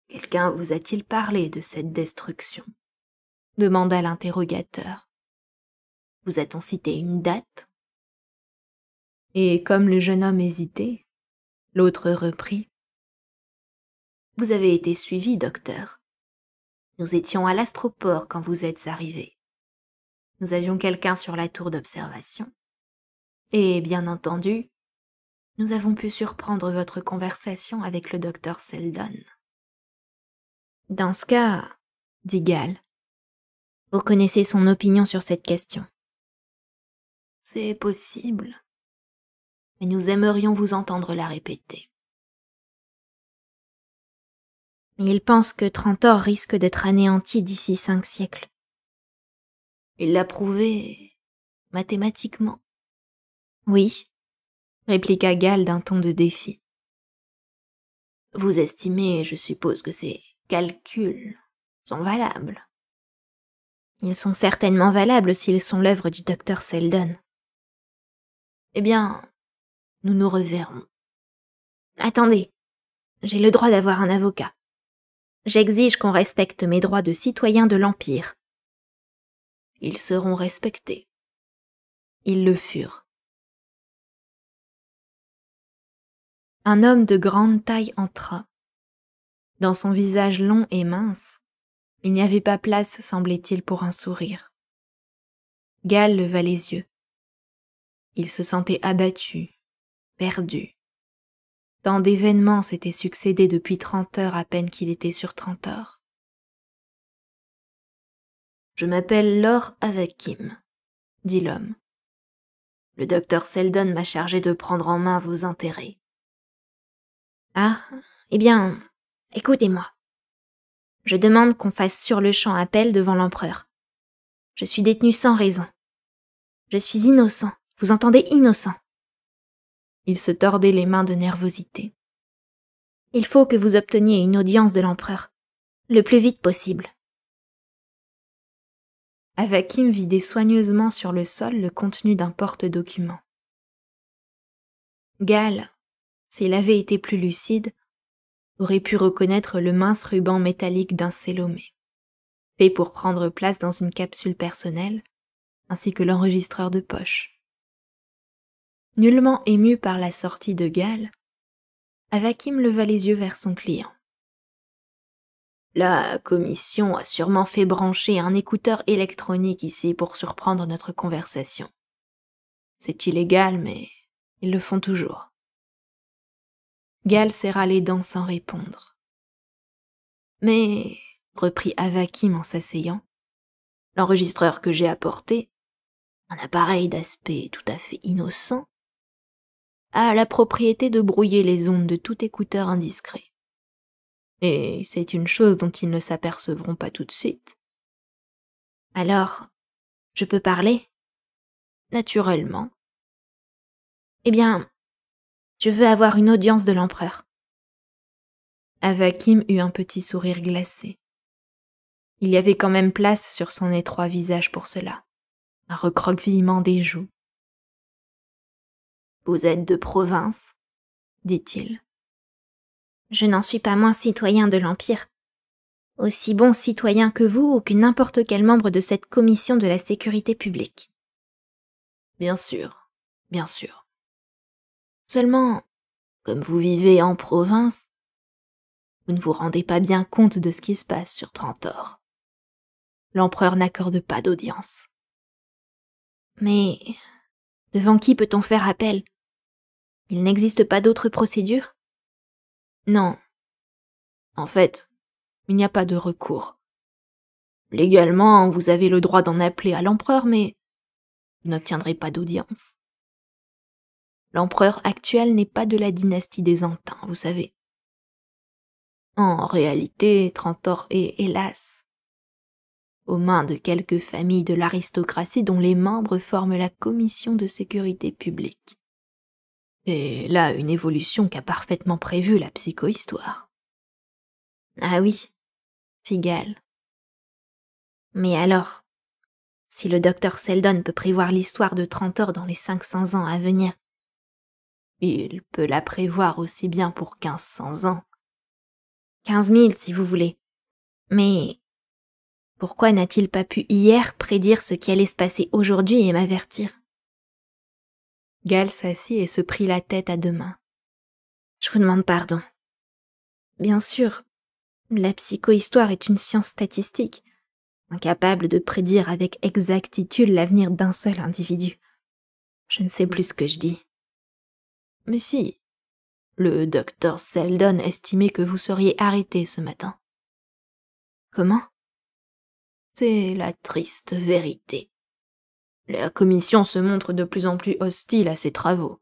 Quelqu'un vous a-t-il parlé de cette destruction demanda l'interrogateur. Vous a-t-on cité une date Et comme le jeune homme hésitait, l'autre reprit. Vous avez été suivi, docteur. Nous étions à l'astroport quand vous êtes arrivé. Nous avions quelqu'un sur la tour d'observation. Et bien entendu, nous avons pu surprendre votre conversation avec le docteur Seldon. Dans ce cas, dit Gall, vous connaissez son opinion sur cette question. C'est possible. Mais nous aimerions vous entendre la répéter. Mais il pense que Trentor risque d'être anéanti d'ici cinq siècles. Il l'a prouvé mathématiquement. Oui, répliqua Gall d'un ton de défi. Vous estimez, je suppose, que ces calculs sont valables. Ils sont certainement valables s'ils sont l'œuvre du docteur Selden. »« Eh bien, nous nous reverrons. Attendez, j'ai le droit d'avoir un avocat. J'exige qu'on respecte mes droits de citoyen de l'Empire. Ils seront respectés. Ils le furent. Un homme de grande taille entra. Dans son visage long et mince, il n'y avait pas place, semblait-il, pour un sourire. Gall leva les yeux. Il se sentait abattu, perdu. Tant d'événements s'étaient succédés depuis trente heures à peine qu'il était sur trente heures. Je m'appelle Laure Avakim, dit l'homme. Le docteur Seldon m'a chargé de prendre en main vos intérêts. Ah, eh bien, écoutez-moi. Je demande qu'on fasse sur le champ appel devant l'empereur. Je suis détenu sans raison. Je suis innocent. Vous entendez innocent. Il se tordait les mains de nervosité. Il faut que vous obteniez une audience de l'empereur, le plus vite possible. Avakim vidait soigneusement sur le sol le contenu d'un porte-document. Gall, s'il avait été plus lucide, aurait pu reconnaître le mince ruban métallique d'un Sélomé, fait pour prendre place dans une capsule personnelle, ainsi que l'enregistreur de poche. Nullement ému par la sortie de Galles, Avakim leva les yeux vers son client. La commission a sûrement fait brancher un écouteur électronique ici pour surprendre notre conversation. C'est illégal, mais ils le font toujours. Gal serra les dents sans répondre. Mais, reprit Avakim en s'asseyant, l'enregistreur que j'ai apporté, un appareil d'aspect tout à fait innocent, a la propriété de brouiller les ondes de tout écouteur indiscret. Et c'est une chose dont ils ne s'apercevront pas tout de suite. Alors, je peux parler Naturellement. Eh bien, je veux avoir une audience de l'empereur. Avakim eut un petit sourire glacé. Il y avait quand même place sur son étroit visage pour cela, un recroquevillement des joues. Vous êtes de province, dit-il. Je n'en suis pas moins citoyen de l'Empire. Aussi bon citoyen que vous ou que n'importe quel membre de cette commission de la sécurité publique. Bien sûr, bien sûr. Seulement, comme vous vivez en province, vous ne vous rendez pas bien compte de ce qui se passe sur Trentor. L'empereur n'accorde pas d'audience. Mais devant qui peut-on faire appel Il n'existe pas d'autre procédure Non. En fait, il n'y a pas de recours. Légalement, vous avez le droit d'en appeler à l'empereur, mais vous n'obtiendrez pas d'audience. L'empereur actuel n'est pas de la dynastie des Antins, vous savez. En réalité, Trantor est, hélas, aux mains de quelques familles de l'aristocratie dont les membres forment la commission de sécurité publique. Et là, une évolution qu'a parfaitement prévue la psychohistoire. Ah oui, figale. Mais alors, si le docteur Seldon peut prévoir l'histoire de Trantor dans les 500 ans à venir, il peut la prévoir aussi bien pour quinze cents ans. Quinze mille, si vous voulez. Mais pourquoi n'a-t-il pas pu hier prédire ce qui allait se passer aujourd'hui et m'avertir Gall s'assit et se prit la tête à deux mains. Je vous demande pardon. Bien sûr, la psychohistoire est une science statistique, incapable de prédire avec exactitude l'avenir d'un seul individu. Je ne sais plus ce que je dis. Mais si. Le docteur Seldon estimait que vous seriez arrêté ce matin. Comment C'est la triste vérité. La commission se montre de plus en plus hostile à ses travaux.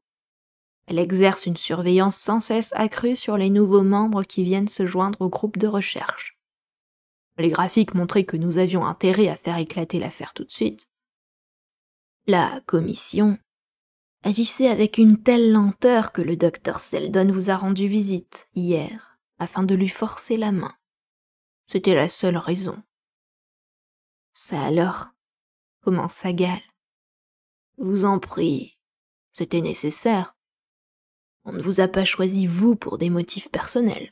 Elle exerce une surveillance sans cesse accrue sur les nouveaux membres qui viennent se joindre au groupe de recherche. Les graphiques montraient que nous avions intérêt à faire éclater l'affaire tout de suite. La commission agissez avec une telle lenteur que le docteur Seldon vous a rendu visite hier afin de lui forcer la main. C'était la seule raison. Ça alors commença Gall. Vous en prie, c'était nécessaire. On ne vous a pas choisi vous pour des motifs personnels.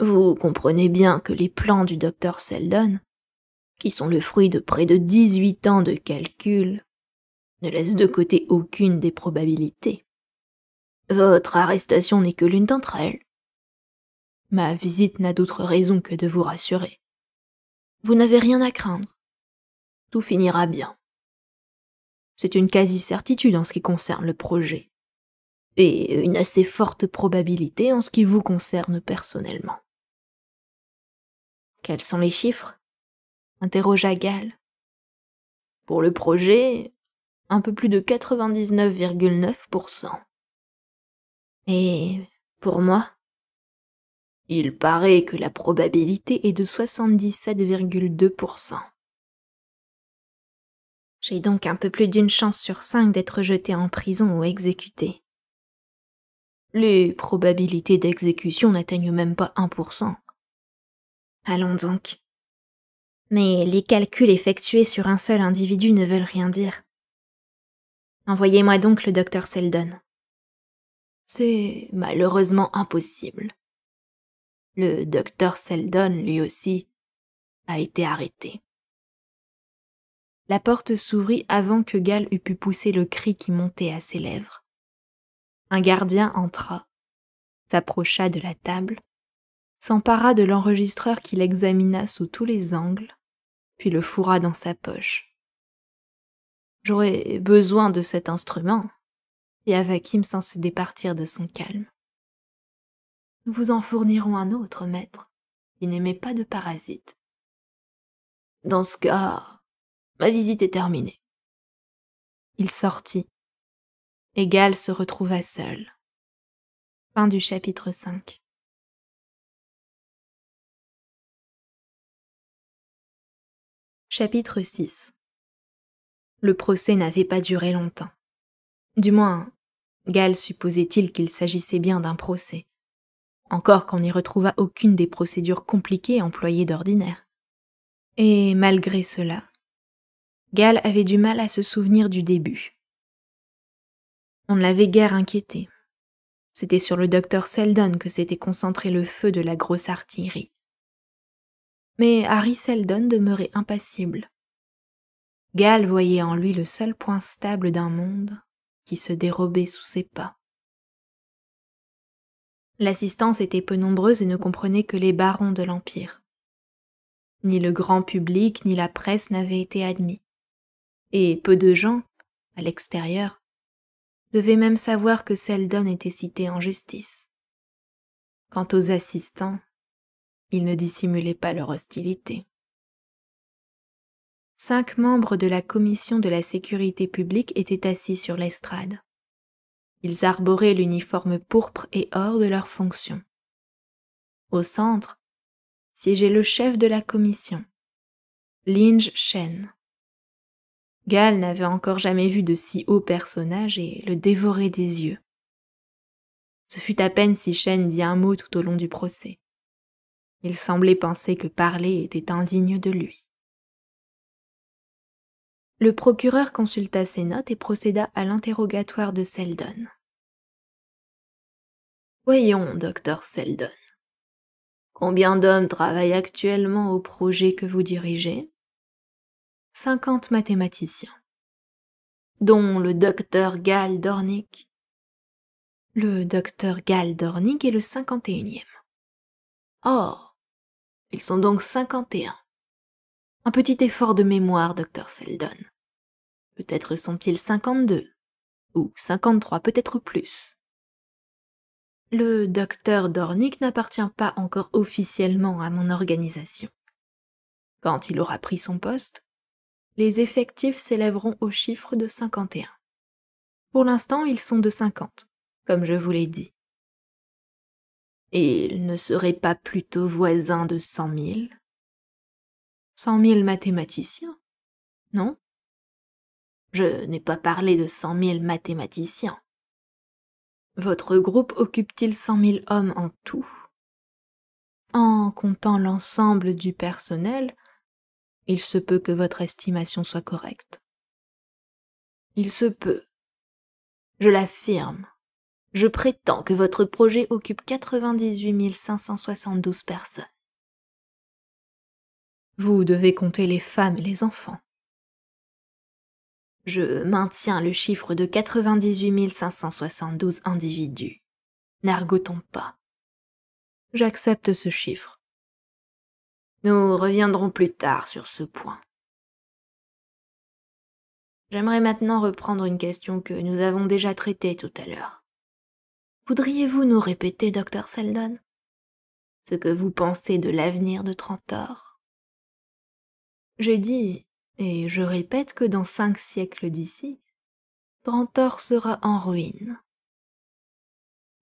Vous comprenez bien que les plans du docteur Seldon, qui sont le fruit de près de dix-huit ans de calcul, ne laisse de côté aucune des probabilités. Votre arrestation n'est que l'une d'entre elles. Ma visite n'a d'autre raison que de vous rassurer. Vous n'avez rien à craindre. Tout finira bien. C'est une quasi-certitude en ce qui concerne le projet, et une assez forte probabilité en ce qui vous concerne personnellement. Quels sont les chiffres interrogea Gall. Pour le projet, un peu plus de 99,9%. Et pour moi Il paraît que la probabilité est de 77,2%. J'ai donc un peu plus d'une chance sur cinq d'être jeté en prison ou exécuté. Les probabilités d'exécution n'atteignent même pas 1%. Allons donc. Mais les calculs effectués sur un seul individu ne veulent rien dire. Envoyez-moi donc le docteur Seldon. C'est malheureusement impossible. Le docteur Seldon, lui aussi, a été arrêté. La porte s'ouvrit avant que Gall eût pu pousser le cri qui montait à ses lèvres. Un gardien entra, s'approcha de la table, s'empara de l'enregistreur qu'il examina sous tous les angles, puis le fourra dans sa poche. J'aurais besoin de cet instrument. Et Avakim sans se départir de son calme. Nous vous en fournirons un autre, maître. Il n'aimait pas de parasites. Dans ce cas, ma visite est terminée. Il sortit. Et Gall se retrouva seul. Fin du chapitre 5. Chapitre 6 le procès n'avait pas duré longtemps. Du moins, Gall supposait-il qu'il s'agissait bien d'un procès. Encore qu'on n'y retrouva aucune des procédures compliquées employées d'ordinaire. Et malgré cela, Gall avait du mal à se souvenir du début. On ne l'avait guère inquiété. C'était sur le docteur Seldon que s'était concentré le feu de la grosse artillerie. Mais Harry Seldon demeurait impassible. Gall voyait en lui le seul point stable d'un monde qui se dérobait sous ses pas. L'assistance était peu nombreuse et ne comprenait que les barons de l'Empire. Ni le grand public ni la presse n'avaient été admis. Et peu de gens, à l'extérieur, devaient même savoir que Seldon était cité en justice. Quant aux assistants, ils ne dissimulaient pas leur hostilité cinq membres de la commission de la sécurité publique étaient assis sur l'estrade. Ils arboraient l'uniforme pourpre et or de leur fonction. Au centre siégeait le chef de la commission, Linge Shen. Gall n'avait encore jamais vu de si haut personnage et le dévorait des yeux. Ce fut à peine si Shen dit un mot tout au long du procès. Il semblait penser que parler était indigne de lui. Le procureur consulta ses notes et procéda à l'interrogatoire de Seldon. Voyons, docteur Seldon. Combien d'hommes travaillent actuellement au projet que vous dirigez 50 mathématiciens, dont le docteur Gal Dornick. Le docteur Gal Dornick est le 51e. Oh, ils sont donc 51. Un petit effort de mémoire, docteur Seldon. Peut-être sont-ils cinquante-deux, ou cinquante-trois, peut-être plus. Le docteur Dornick n'appartient pas encore officiellement à mon organisation. Quand il aura pris son poste, les effectifs s'élèveront au chiffre de cinquante-et-un. Pour l'instant, ils sont de cinquante, comme je vous l'ai dit. Et ils ne seraient pas plutôt voisin de cent mille Cent mille mathématiciens, non je n'ai pas parlé de cent mille mathématiciens. Votre groupe occupe-t-il cent mille hommes en tout En comptant l'ensemble du personnel, il se peut que votre estimation soit correcte. Il se peut. Je l'affirme. Je prétends que votre projet occupe 98 572 personnes. Vous devez compter les femmes et les enfants. Je maintiens le chiffre de 98 572 individus. N'argotons pas. J'accepte ce chiffre. Nous reviendrons plus tard sur ce point. J'aimerais maintenant reprendre une question que nous avons déjà traitée tout à l'heure. Voudriez-vous nous répéter, docteur Seldon, ce que vous pensez de l'avenir de Trantor J'ai dit et je répète que dans cinq siècles d'ici, Trantor sera en ruine.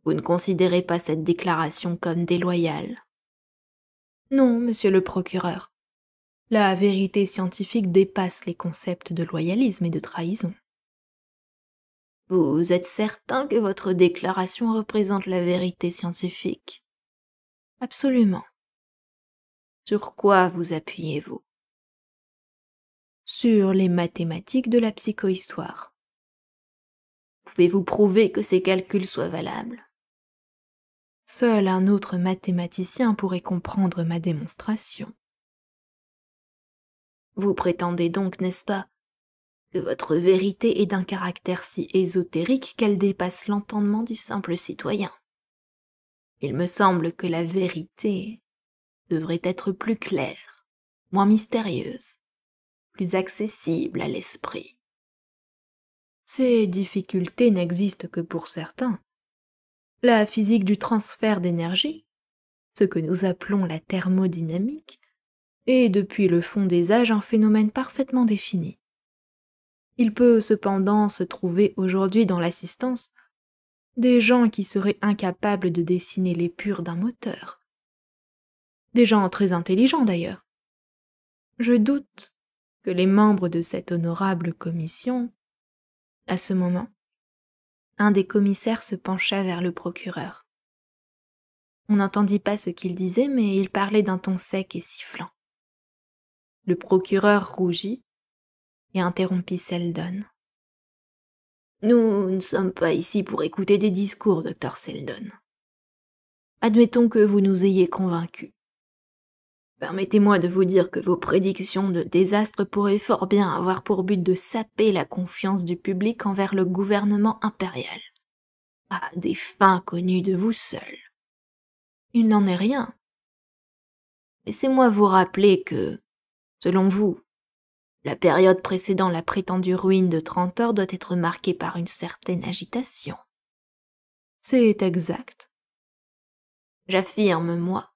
Vous ne considérez pas cette déclaration comme déloyale Non, monsieur le procureur. La vérité scientifique dépasse les concepts de loyalisme et de trahison. Vous êtes certain que votre déclaration représente la vérité scientifique Absolument. Sur quoi vous appuyez-vous sur les mathématiques de la psychohistoire. Pouvez-vous prouver que ces calculs soient valables Seul un autre mathématicien pourrait comprendre ma démonstration. Vous prétendez donc, n'est-ce pas, que votre vérité est d'un caractère si ésotérique qu'elle dépasse l'entendement du simple citoyen. Il me semble que la vérité devrait être plus claire, moins mystérieuse, plus accessible à l'esprit. Ces difficultés n'existent que pour certains. La physique du transfert d'énergie, ce que nous appelons la thermodynamique, est depuis le fond des âges un phénomène parfaitement défini. Il peut cependant se trouver aujourd'hui dans l'assistance des gens qui seraient incapables de dessiner l'épure d'un moteur. Des gens très intelligents d'ailleurs. Je doute que les membres de cette honorable commission. À ce moment, un des commissaires se pencha vers le procureur. On n'entendit pas ce qu'il disait, mais il parlait d'un ton sec et sifflant. Le procureur rougit et interrompit Seldon. Nous ne sommes pas ici pour écouter des discours, docteur Seldon. Admettons que vous nous ayez convaincus. Permettez-moi de vous dire que vos prédictions de désastre pourraient fort bien avoir pour but de saper la confiance du public envers le gouvernement impérial. À des fins connues de vous seul. Il n'en est rien. Laissez-moi vous rappeler que, selon vous, la période précédant la prétendue ruine de trente heures doit être marquée par une certaine agitation. C'est exact. J'affirme, moi,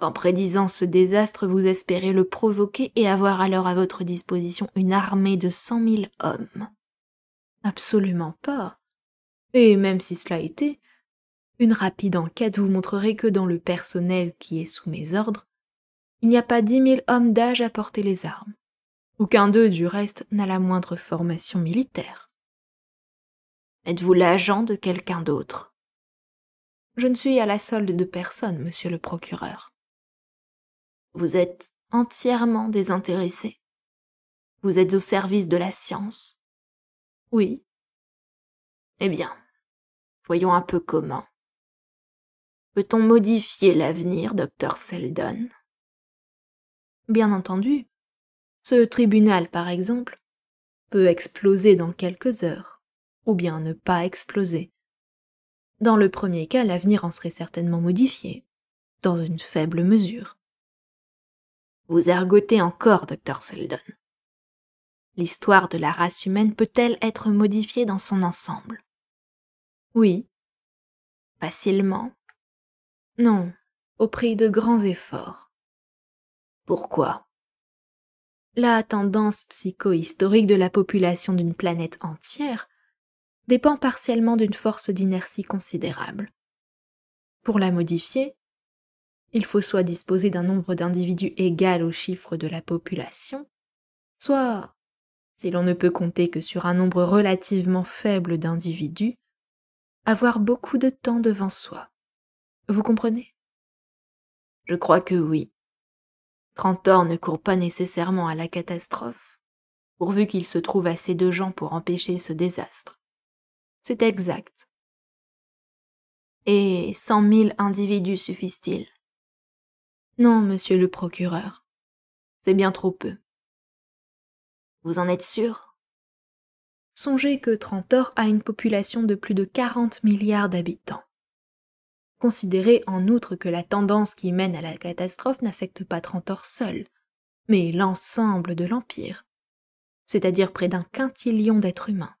« En prédisant ce désastre vous espérez le provoquer et avoir alors à votre disposition une armée de cent mille hommes. Absolument pas. Et même si cela était, une rapide enquête vous montrerait que dans le personnel qui est sous mes ordres, il n'y a pas dix mille hommes d'âge à porter les armes. Aucun d'eux, du reste, n'a la moindre formation militaire. Êtes-vous l'agent de quelqu'un d'autre Je ne suis à la solde de personne, monsieur le procureur. Vous êtes entièrement désintéressé. Vous êtes au service de la science. Oui. Eh bien, voyons un peu comment. Peut-on modifier l'avenir, docteur Seldon Bien entendu. Ce tribunal, par exemple, peut exploser dans quelques heures, ou bien ne pas exploser. Dans le premier cas, l'avenir en serait certainement modifié, dans une faible mesure. Vous argotez encore, docteur Seldon. L'histoire de la race humaine peut-elle être modifiée dans son ensemble Oui. Facilement Non, au prix de grands efforts. Pourquoi La tendance psycho-historique de la population d'une planète entière dépend partiellement d'une force d'inertie considérable. Pour la modifier, il faut soit disposer d'un nombre d'individus égal au chiffre de la population, soit, si l'on ne peut compter que sur un nombre relativement faible d'individus, avoir beaucoup de temps devant soi. Vous comprenez Je crois que oui. Trente ans ne court pas nécessairement à la catastrophe, pourvu qu'il se trouve assez de gens pour empêcher ce désastre. C'est exact. Et cent mille individus suffisent-ils non, monsieur le procureur. C'est bien trop peu. Vous en êtes sûr Songez que Trentor a une population de plus de quarante milliards d'habitants. Considérez en outre que la tendance qui mène à la catastrophe n'affecte pas Trentor seul, mais l'ensemble de l'Empire, c'est-à-dire près d'un quintillion d'êtres humains.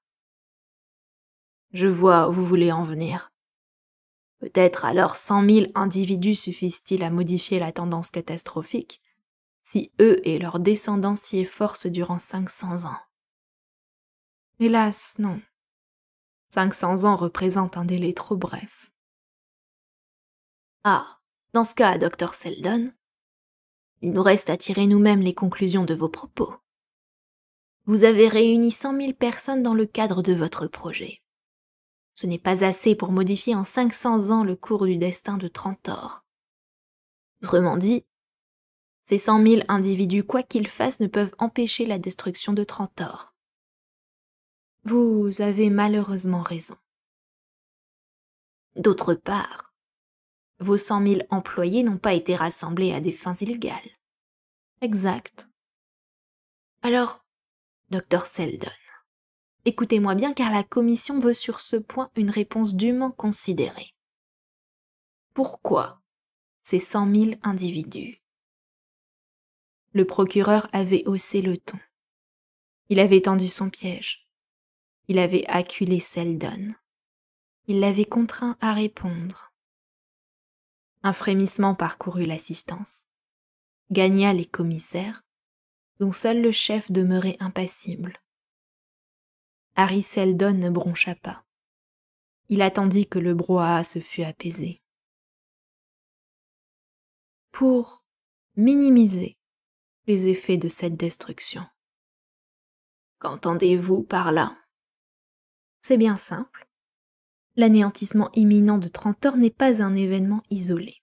Je vois où vous voulez en venir. Peut-être alors cent mille individus suffisent-ils à modifier la tendance catastrophique, si eux et leurs descendants s'y efforcent durant cinq cents ans. Hélas, non. Cinq cents ans représente un délai trop bref. Ah, dans ce cas, docteur Seldon, il nous reste à tirer nous-mêmes les conclusions de vos propos. Vous avez réuni cent mille personnes dans le cadre de votre projet. Ce n'est pas assez pour modifier en 500 ans le cours du destin de Trantor. Autrement dit, ces cent mille individus, quoi qu'ils fassent, ne peuvent empêcher la destruction de Trantor. Vous avez malheureusement raison. D'autre part, vos cent mille employés n'ont pas été rassemblés à des fins illégales. Exact. Alors, docteur Seldon, Écoutez-moi bien car la Commission veut sur ce point une réponse dûment considérée. Pourquoi ces cent mille individus Le procureur avait haussé le ton. Il avait tendu son piège. Il avait acculé Seldon. Il l'avait contraint à répondre. Un frémissement parcourut l'assistance, gagna les commissaires, dont seul le chef demeurait impassible. Harry Seldon ne broncha pas. Il attendit que le brouhaha se fût apaisé. Pour minimiser les effets de cette destruction. Qu'entendez-vous par là C'est bien simple. L'anéantissement imminent de Trentor n'est pas un événement isolé.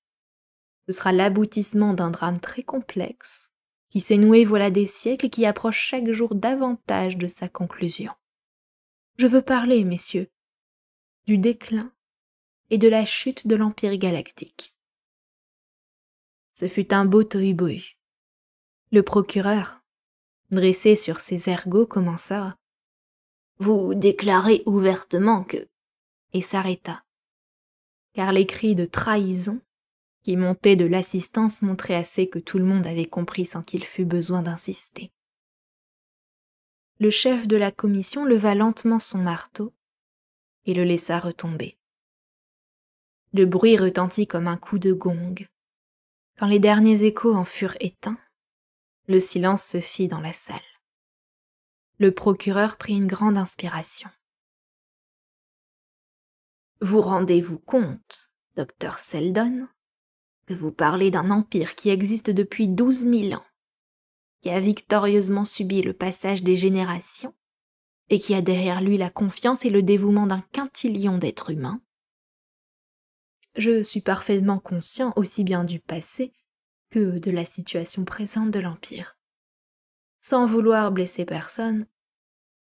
Ce sera l'aboutissement d'un drame très complexe, qui s'est noué voilà des siècles et qui approche chaque jour davantage de sa conclusion. Je veux parler, messieurs, du déclin et de la chute de l'Empire galactique. Ce fut un beau tohu Le procureur, dressé sur ses ergots, commença Vous déclarez ouvertement que. et s'arrêta, car les cris de trahison qui montaient de l'assistance montraient assez que tout le monde avait compris sans qu'il fût besoin d'insister le chef de la commission leva lentement son marteau et le laissa retomber. Le bruit retentit comme un coup de gong. Quand les derniers échos en furent éteints, le silence se fit dans la salle. Le procureur prit une grande inspiration. Vous rendez-vous compte, docteur Seldon, que vous parlez d'un empire qui existe depuis douze mille ans qui a victorieusement subi le passage des générations et qui a derrière lui la confiance et le dévouement d'un quintillion d'êtres humains. Je suis parfaitement conscient aussi bien du passé que de la situation présente de l'Empire. Sans vouloir blesser personne,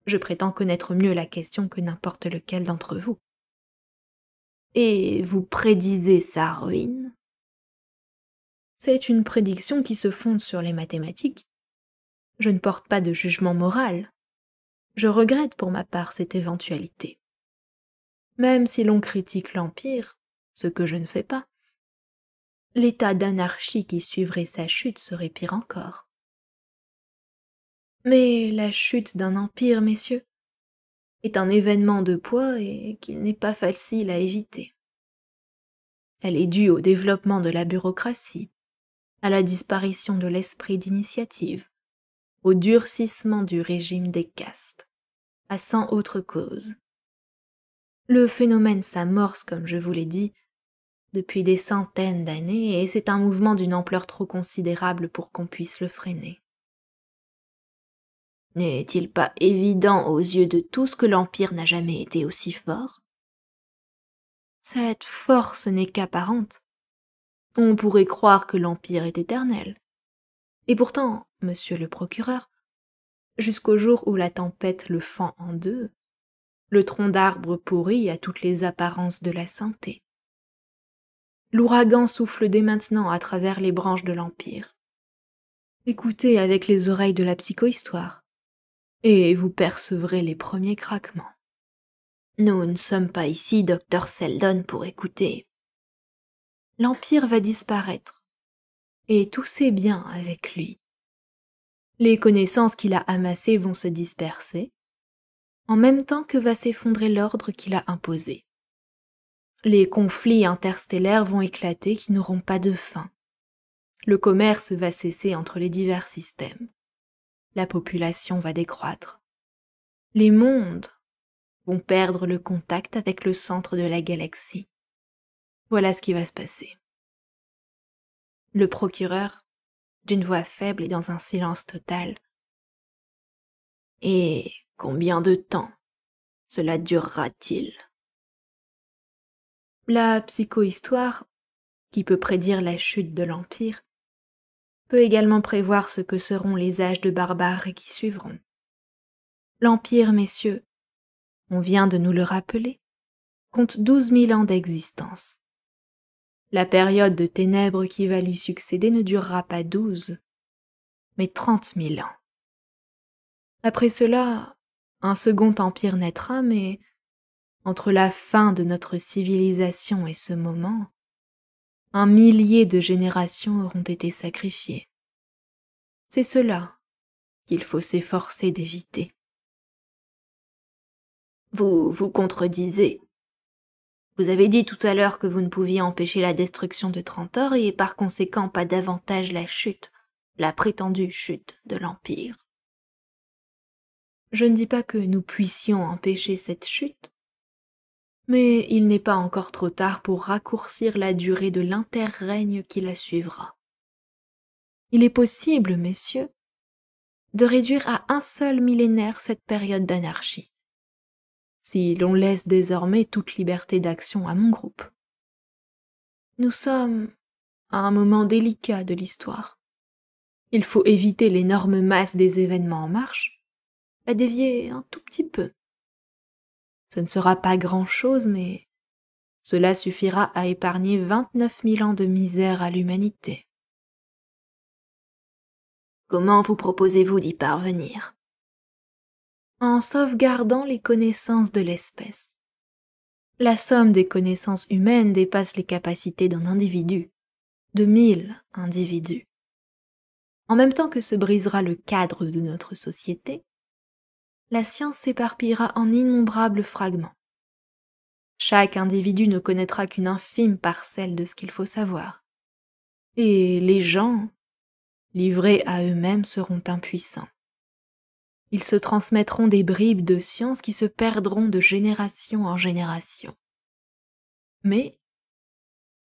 je prétends connaître mieux la question que n'importe lequel d'entre vous. Et vous prédisez sa ruine C'est une prédiction qui se fonde sur les mathématiques je ne porte pas de jugement moral. Je regrette pour ma part cette éventualité. Même si l'on critique l'Empire, ce que je ne fais pas, l'état d'anarchie qui suivrait sa chute serait pire encore. Mais la chute d'un empire, messieurs, est un événement de poids et qu'il n'est pas facile à éviter. Elle est due au développement de la bureaucratie, à la disparition de l'esprit d'initiative, au durcissement du régime des castes, à cent autres causes. Le phénomène s'amorce, comme je vous l'ai dit, depuis des centaines d'années, et c'est un mouvement d'une ampleur trop considérable pour qu'on puisse le freiner. N'est-il pas évident aux yeux de tous que l'Empire n'a jamais été aussi fort Cette force n'est qu'apparente. On pourrait croire que l'Empire est éternel. Et pourtant, monsieur le procureur, jusqu'au jour où la tempête le fend en deux, le tronc d'arbre pourrit à toutes les apparences de la santé. L'ouragan souffle dès maintenant à travers les branches de l'Empire. Écoutez avec les oreilles de la psychohistoire, et vous percevrez les premiers craquements. Nous ne sommes pas ici, docteur Seldon, pour écouter. L'Empire va disparaître et tous ses biens avec lui. Les connaissances qu'il a amassées vont se disperser, en même temps que va s'effondrer l'ordre qu'il a imposé. Les conflits interstellaires vont éclater qui n'auront pas de fin. Le commerce va cesser entre les divers systèmes. La population va décroître. Les mondes vont perdre le contact avec le centre de la galaxie. Voilà ce qui va se passer le procureur, d'une voix faible et dans un silence total. Et combien de temps cela durera-t-il La psychohistoire, qui peut prédire la chute de l'Empire, peut également prévoir ce que seront les âges de barbares qui suivront. L'Empire, messieurs, on vient de nous le rappeler, compte douze mille ans d'existence. La période de ténèbres qui va lui succéder ne durera pas douze, mais trente mille ans. Après cela, un second empire naîtra, mais entre la fin de notre civilisation et ce moment, un millier de générations auront été sacrifiées. C'est cela qu'il faut s'efforcer d'éviter. Vous vous contredisez, vous avez dit tout à l'heure que vous ne pouviez empêcher la destruction de Trentor et par conséquent pas davantage la chute, la prétendue chute de l'Empire. Je ne dis pas que nous puissions empêcher cette chute, mais il n'est pas encore trop tard pour raccourcir la durée de l'interrègne qui la suivra. Il est possible, messieurs, de réduire à un seul millénaire cette période d'anarchie si l'on laisse désormais toute liberté d'action à mon groupe. Nous sommes à un moment délicat de l'histoire. Il faut éviter l'énorme masse des événements en marche, la dévier un tout petit peu. Ce ne sera pas grand-chose, mais cela suffira à épargner vingt-neuf mille ans de misère à l'humanité. Comment vous proposez-vous d'y parvenir en sauvegardant les connaissances de l'espèce. La somme des connaissances humaines dépasse les capacités d'un individu, de mille individus. En même temps que se brisera le cadre de notre société, la science s'éparpillera en innombrables fragments. Chaque individu ne connaîtra qu'une infime parcelle de ce qu'il faut savoir. Et les gens, livrés à eux-mêmes, seront impuissants. Ils se transmettront des bribes de science qui se perdront de génération en génération. Mais,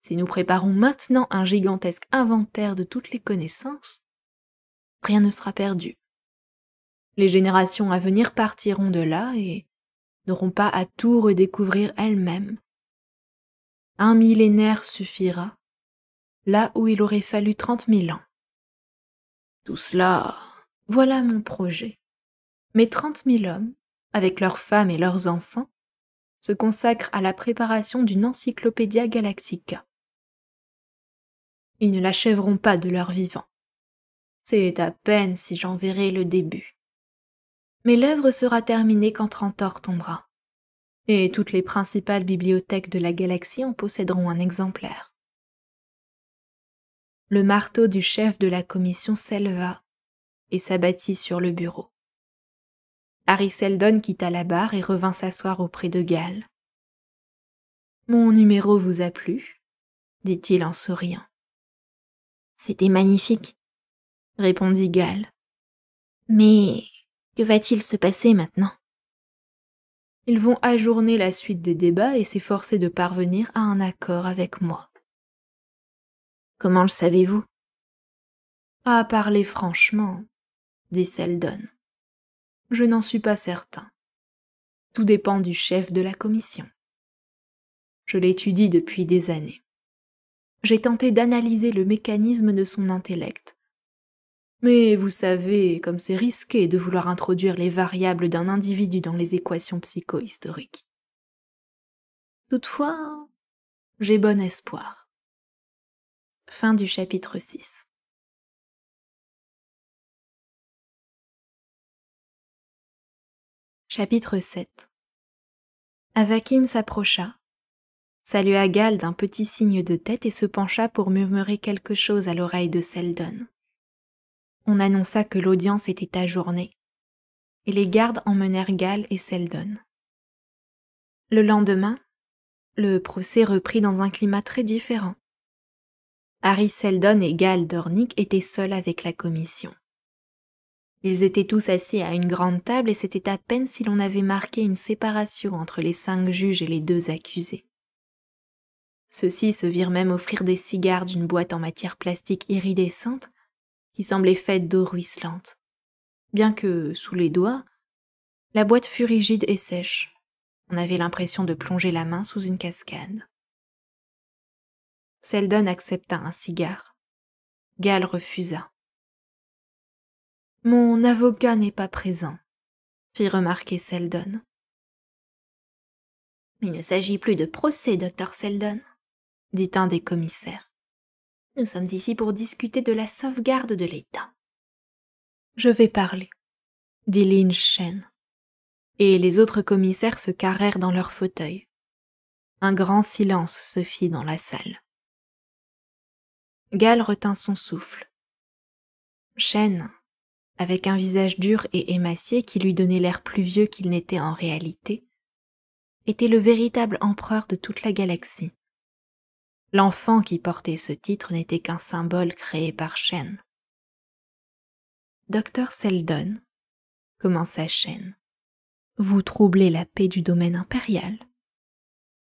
si nous préparons maintenant un gigantesque inventaire de toutes les connaissances, rien ne sera perdu. Les générations à venir partiront de là et n'auront pas à tout redécouvrir elles-mêmes. Un millénaire suffira, là où il aurait fallu trente mille ans. Tout cela, voilà mon projet mais trente mille hommes, avec leurs femmes et leurs enfants, se consacrent à la préparation d'une encyclopédia galactica. Ils ne l'achèveront pas de leur vivant. C'est à peine si j'en verrai le début. Mais l'œuvre sera terminée quand Trentor tombera, et toutes les principales bibliothèques de la galaxie en posséderont un exemplaire. Le marteau du chef de la commission s'éleva et s'abattit sur le bureau. Harry Seldon quitta la barre et revint s'asseoir auprès de Gall. Mon numéro vous a plu dit-il en souriant. C'était magnifique, répondit Gall. Mais que va-t-il se passer maintenant Ils vont ajourner la suite des débats et s'efforcer de parvenir à un accord avec moi. Comment le savez-vous Ah, parler franchement, dit Seldon. Je n'en suis pas certain. Tout dépend du chef de la commission. Je l'étudie depuis des années. J'ai tenté d'analyser le mécanisme de son intellect. Mais vous savez comme c'est risqué de vouloir introduire les variables d'un individu dans les équations psycho-historiques. Toutefois, j'ai bon espoir. Fin du chapitre 6. Chapitre 7 Avakim s'approcha, salua Gal d'un petit signe de tête et se pencha pour murmurer quelque chose à l'oreille de Seldon. On annonça que l'audience était ajournée, et les gardes emmenèrent Gal et Seldon. Le lendemain, le procès reprit dans un climat très différent. Harry Seldon et Gal Dornick étaient seuls avec la commission. Ils étaient tous assis à une grande table et c'était à peine si l'on avait marqué une séparation entre les cinq juges et les deux accusés. Ceux-ci se virent même offrir des cigares d'une boîte en matière plastique iridescente qui semblait faite d'eau ruisselante. Bien que, sous les doigts, la boîte fût rigide et sèche. On avait l'impression de plonger la main sous une cascade. Seldon accepta un cigare. Gall refusa. Mon avocat n'est pas présent, fit remarquer Seldon. Il ne s'agit plus de procès, docteur Seldon, dit un des commissaires. Nous sommes ici pour discuter de la sauvegarde de l'État. Je vais parler, dit lynch Shen. Et les autres commissaires se carrèrent dans leurs fauteuils. Un grand silence se fit dans la salle. Gall retint son souffle. Shen avec un visage dur et émacié qui lui donnait l'air plus vieux qu'il n'était en réalité, était le véritable empereur de toute la galaxie. L'enfant qui portait ce titre n'était qu'un symbole créé par Shen. Docteur Seldon, commença Shen, vous troublez la paix du domaine impérial.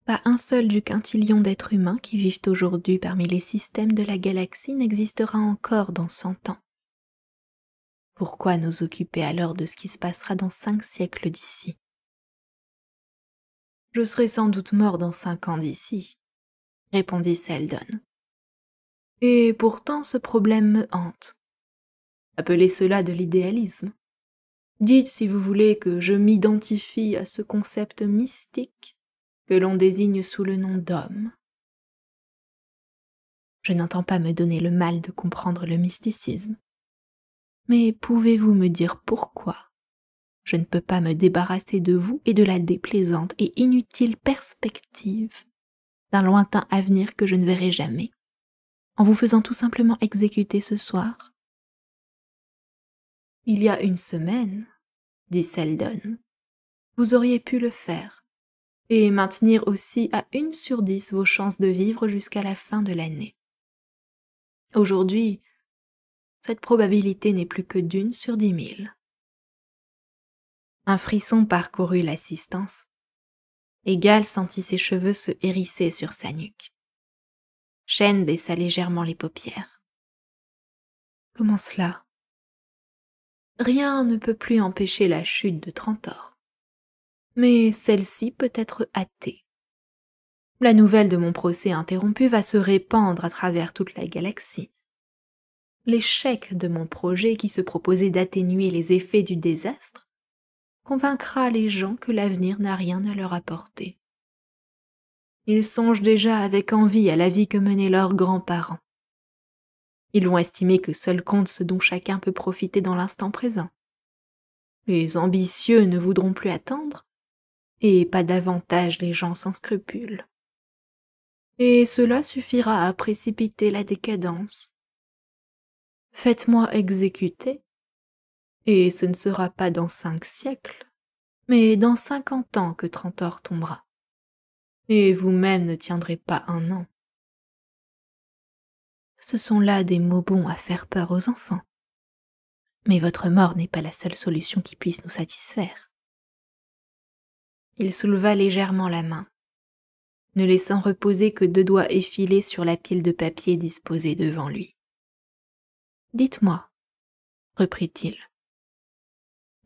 Pas un seul du quintillion d'êtres humains qui vivent aujourd'hui parmi les systèmes de la galaxie n'existera encore dans cent ans. Pourquoi nous occuper alors de ce qui se passera dans cinq siècles d'ici Je serai sans doute mort dans cinq ans d'ici, répondit Seldon. Et pourtant ce problème me hante. Appelez cela de l'idéalisme. Dites si vous voulez que je m'identifie à ce concept mystique que l'on désigne sous le nom d'homme. Je n'entends pas me donner le mal de comprendre le mysticisme. Mais pouvez-vous me dire pourquoi Je ne peux pas me débarrasser de vous et de la déplaisante et inutile perspective d'un lointain avenir que je ne verrai jamais, en vous faisant tout simplement exécuter ce soir. Il y a une semaine, dit Seldon, vous auriez pu le faire, et maintenir aussi à une sur dix vos chances de vivre jusqu'à la fin de l'année. Aujourd'hui, cette probabilité n'est plus que d'une sur dix mille. Un frisson parcourut l'assistance, et sentit ses cheveux se hérisser sur sa nuque. Chen baissa légèrement les paupières. Comment cela Rien ne peut plus empêcher la chute de Trantor. Mais celle-ci peut être hâtée. La nouvelle de mon procès interrompu va se répandre à travers toute la galaxie l'échec de mon projet qui se proposait d'atténuer les effets du désastre, convaincra les gens que l'avenir n'a rien à leur apporter. Ils songent déjà avec envie à la vie que menaient leurs grands-parents. Ils ont estimé que seul compte ce dont chacun peut profiter dans l'instant présent. Les ambitieux ne voudront plus attendre, et pas davantage les gens sans scrupules. Et cela suffira à précipiter la décadence, Faites-moi exécuter, et ce ne sera pas dans cinq siècles, mais dans cinquante ans que Trentor tombera. Et vous-même ne tiendrez pas un an. Ce sont là des mots bons à faire peur aux enfants. Mais votre mort n'est pas la seule solution qui puisse nous satisfaire. Il souleva légèrement la main, ne laissant reposer que deux doigts effilés sur la pile de papier disposée devant lui. Dites-moi, reprit-il,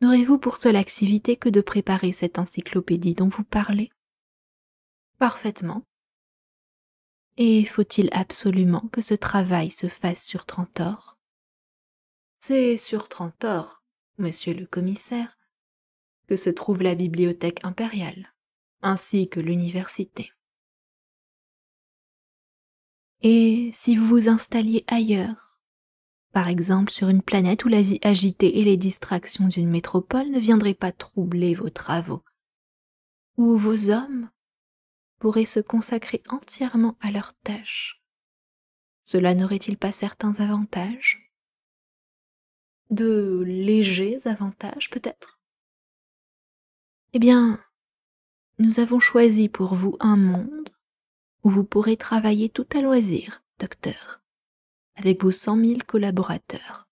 n'aurez-vous pour seule activité que de préparer cette encyclopédie dont vous parlez Parfaitement. Et faut-il absolument que ce travail se fasse sur Trentor C'est sur Trentor, monsieur le commissaire, que se trouve la bibliothèque impériale, ainsi que l'université. Et si vous vous installiez ailleurs par exemple sur une planète où la vie agitée et les distractions d'une métropole ne viendraient pas troubler vos travaux, où vos hommes pourraient se consacrer entièrement à leurs tâches. Cela n'aurait-il pas certains avantages De légers avantages peut-être Eh bien, nous avons choisi pour vous un monde où vous pourrez travailler tout à loisir, docteur avec vos cent mille collaborateurs.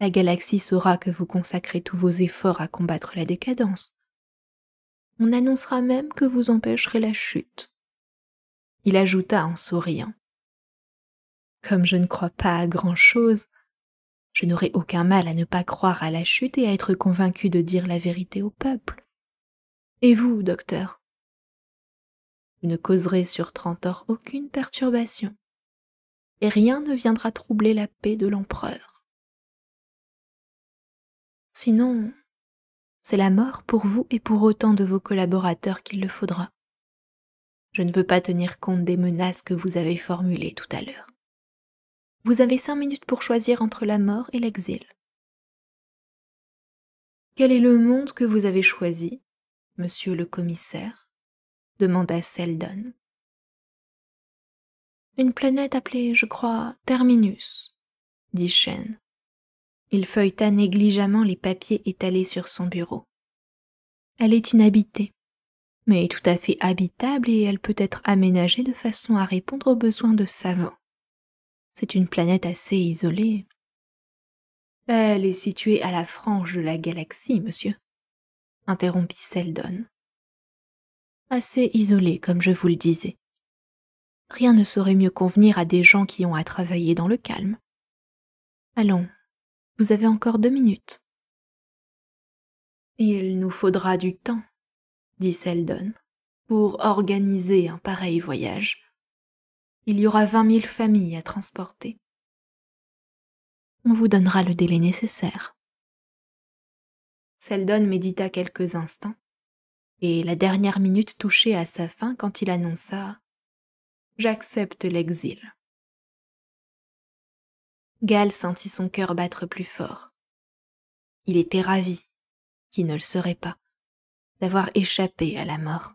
La galaxie saura que vous consacrez tous vos efforts à combattre la décadence. On annoncera même que vous empêcherez la chute. Il ajouta en souriant. Comme je ne crois pas à grand-chose, je n'aurai aucun mal à ne pas croire à la chute et à être convaincu de dire la vérité au peuple. Et vous, docteur Vous ne causerez sur Trentor aucune perturbation et rien ne viendra troubler la paix de l'empereur. Sinon, c'est la mort pour vous et pour autant de vos collaborateurs qu'il le faudra. Je ne veux pas tenir compte des menaces que vous avez formulées tout à l'heure. Vous avez cinq minutes pour choisir entre la mort et l'exil. Quel est le monde que vous avez choisi, monsieur le commissaire demanda Seldon. Une planète appelée, je crois, Terminus, dit Shen. Il feuilleta négligemment les papiers étalés sur son bureau. Elle est inhabitée, mais tout à fait habitable et elle peut être aménagée de façon à répondre aux besoins de savants. C'est une planète assez isolée. Elle est située à la frange de la galaxie, monsieur, interrompit Seldon. Assez isolée, comme je vous le disais rien ne saurait mieux convenir à des gens qui ont à travailler dans le calme. Allons, vous avez encore deux minutes. Il nous faudra du temps, dit Seldon, pour organiser un pareil voyage. Il y aura vingt mille familles à transporter. On vous donnera le délai nécessaire. Seldon médita quelques instants, et la dernière minute touchait à sa fin quand il annonça j'accepte l'exil. Gall sentit son cœur battre plus fort. Il était ravi, qui ne le serait pas, d'avoir échappé à la mort.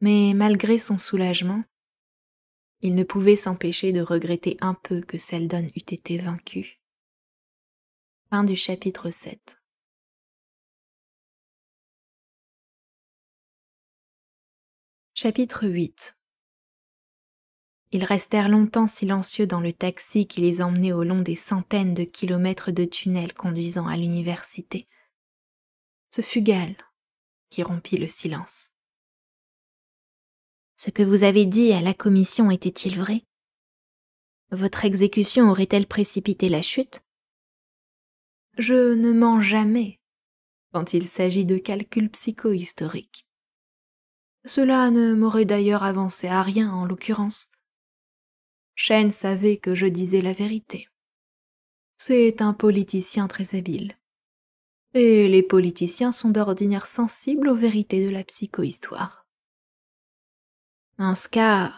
Mais malgré son soulagement, il ne pouvait s'empêcher de regretter un peu que Seldon eût été vaincu. Fin du chapitre 7. Chapitre 8 ils restèrent longtemps silencieux dans le taxi qui les emmenait au long des centaines de kilomètres de tunnels conduisant à l'université. Ce fut Gall qui rompit le silence. Ce que vous avez dit à la commission était-il vrai Votre exécution aurait-elle précipité la chute Je ne mens jamais quand il s'agit de calculs psycho-historiques. Cela ne m'aurait d'ailleurs avancé à rien en l'occurrence. Shane savait que je disais la vérité. C'est un politicien très habile. Et les politiciens sont d'ordinaire sensibles aux vérités de la psychohistoire. En ce cas,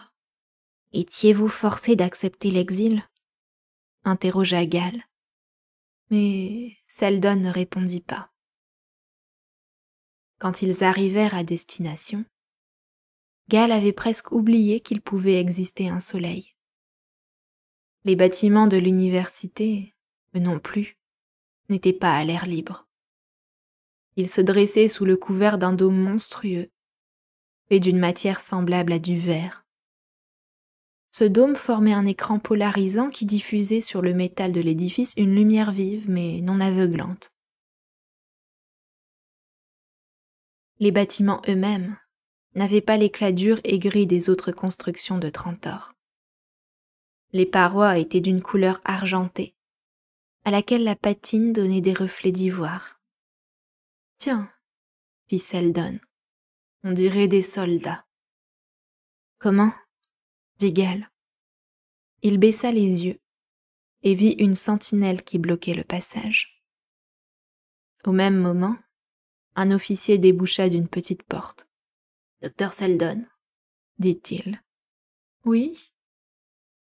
étiez-vous forcé d'accepter l'exil interrogea Gall. Mais Seldon ne répondit pas. Quand ils arrivèrent à destination, Gall avait presque oublié qu'il pouvait exister un soleil. Les bâtiments de l'université, eux non plus, n'étaient pas à l'air libre. Ils se dressaient sous le couvert d'un dôme monstrueux, fait d'une matière semblable à du verre. Ce dôme formait un écran polarisant qui diffusait sur le métal de l'édifice une lumière vive mais non aveuglante. Les bâtiments eux-mêmes n'avaient pas l'éclat dur et gris des autres constructions de Trentor. Les parois étaient d'une couleur argentée, à laquelle la patine donnait des reflets d'ivoire. Tiens, fit Seldon, on dirait des soldats. Comment dit Gall. Il baissa les yeux et vit une sentinelle qui bloquait le passage. Au même moment, un officier déboucha d'une petite porte. Docteur Seldon, dit-il. Oui,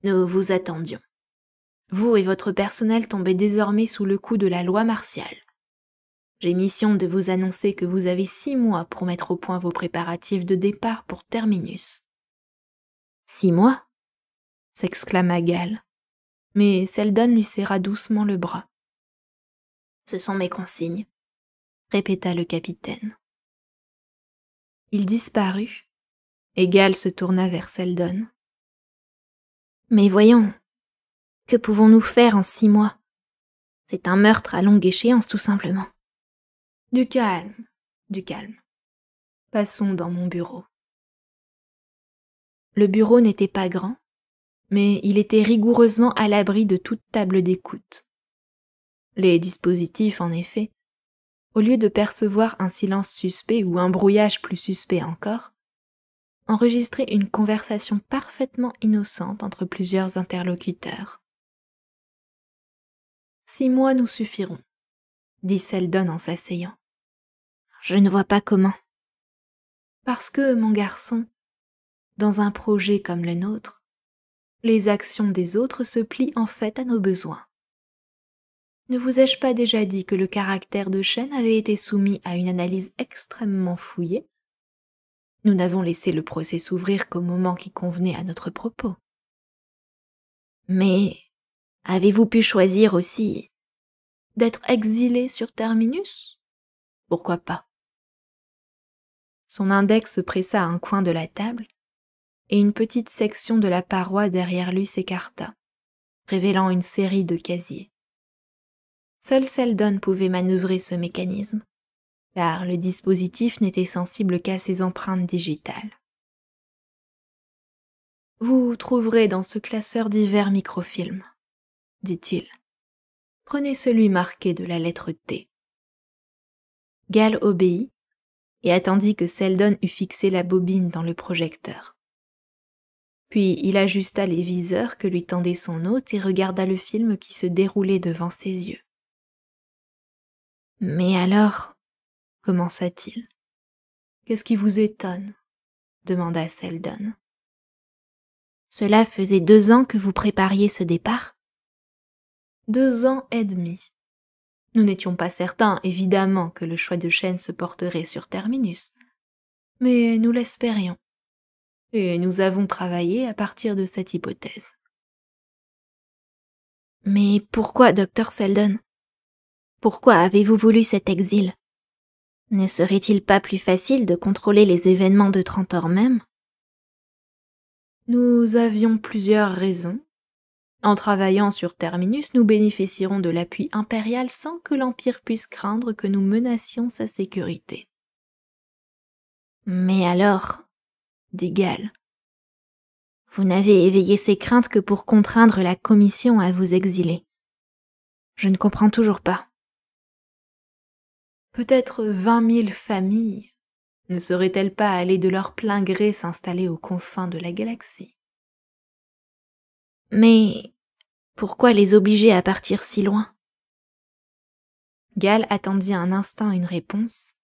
nous vous attendions. Vous et votre personnel tombez désormais sous le coup de la loi martiale. J'ai mission de vous annoncer que vous avez six mois pour mettre au point vos préparatifs de départ pour Terminus. Six mois s'exclama Gall. Mais Seldon lui serra doucement le bras. Ce sont mes consignes, répéta le capitaine. Il disparut, et Gall se tourna vers Seldon. Mais voyons, que pouvons-nous faire en six mois C'est un meurtre à longue échéance, tout simplement. Du calme, du calme. Passons dans mon bureau. Le bureau n'était pas grand, mais il était rigoureusement à l'abri de toute table d'écoute. Les dispositifs, en effet, au lieu de percevoir un silence suspect ou un brouillage plus suspect encore, enregistrer une conversation parfaitement innocente entre plusieurs interlocuteurs. Six mois nous suffiront, dit Seldon en s'asseyant. Je ne vois pas comment. Parce que, mon garçon, dans un projet comme le nôtre, les actions des autres se plient en fait à nos besoins. Ne vous ai-je pas déjà dit que le caractère de Chêne avait été soumis à une analyse extrêmement fouillée nous n'avons laissé le procès s'ouvrir qu'au moment qui convenait à notre propos. Mais avez-vous pu choisir aussi d'être exilé sur Terminus Pourquoi pas Son index se pressa à un coin de la table, et une petite section de la paroi derrière lui s'écarta, révélant une série de casiers. Seul Seldon pouvait manœuvrer ce mécanisme, car le dispositif n'était sensible qu'à ses empreintes digitales. Vous trouverez dans ce classeur divers microfilms, dit-il. Prenez celui marqué de la lettre T. Gall obéit et attendit que Seldon eût fixé la bobine dans le projecteur. Puis il ajusta les viseurs que lui tendait son hôte et regarda le film qui se déroulait devant ses yeux. Mais alors, commença-t-il. Qu'est-ce qui vous étonne demanda Seldon. Cela faisait deux ans que vous prépariez ce départ Deux ans et demi. Nous n'étions pas certains, évidemment, que le choix de chaîne se porterait sur Terminus, mais nous l'espérions. Et nous avons travaillé à partir de cette hypothèse. Mais pourquoi, docteur Seldon Pourquoi avez-vous voulu cet exil ne serait-il pas plus facile de contrôler les événements de Trentor même Nous avions plusieurs raisons. En travaillant sur Terminus, nous bénéficierons de l'appui impérial sans que l'Empire puisse craindre que nous menacions sa sécurité. Mais alors, dit Gall, vous n'avez éveillé ces craintes que pour contraindre la Commission à vous exiler. Je ne comprends toujours pas peut-être vingt mille familles, ne seraient-elles pas allées de leur plein gré s'installer aux confins de la galaxie Mais pourquoi les obliger à partir si loin Gall attendit un instant une réponse,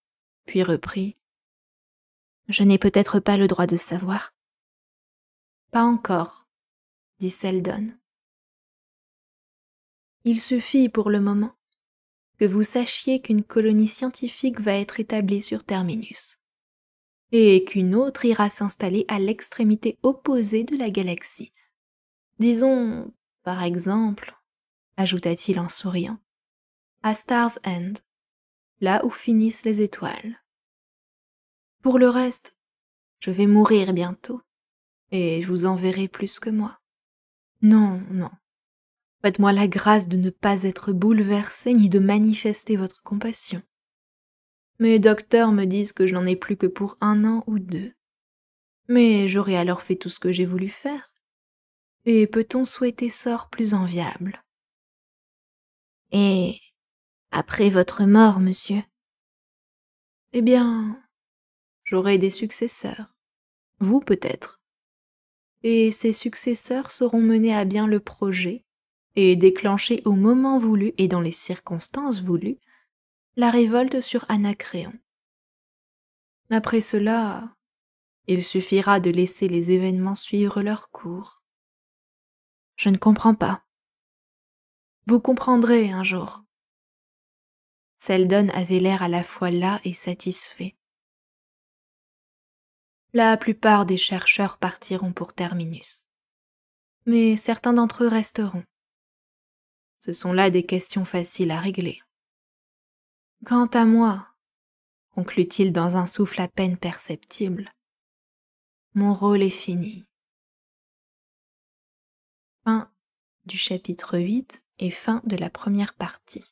puis reprit Je n'ai peut-être pas le droit de savoir. Pas encore, dit Seldon. Il suffit pour le moment que vous sachiez qu'une colonie scientifique va être établie sur Terminus, et qu'une autre ira s'installer à l'extrémité opposée de la galaxie. Disons, par exemple, ajouta-t-il en souriant, à Star's End, là où finissent les étoiles. Pour le reste, je vais mourir bientôt, et je vous enverrai plus que moi. Non, non, Faites-moi la grâce de ne pas être bouleversé ni de manifester votre compassion. Mes docteurs me disent que je n'en ai plus que pour un an ou deux. Mais j'aurais alors fait tout ce que j'ai voulu faire. Et peut-on souhaiter sort plus enviable Et après votre mort, monsieur Eh bien, j'aurai des successeurs. Vous peut-être. Et ces successeurs sauront menés à bien le projet et déclencher au moment voulu et dans les circonstances voulues la révolte sur Anacréon. Après cela, il suffira de laisser les événements suivre leur cours. Je ne comprends pas. Vous comprendrez un jour. Seldon avait l'air à la fois las et satisfait. La plupart des chercheurs partiront pour Terminus, mais certains d'entre eux resteront. Ce sont là des questions faciles à régler. Quant à moi, conclut-il dans un souffle à peine perceptible, mon rôle est fini. Fin du chapitre et fin de la première partie.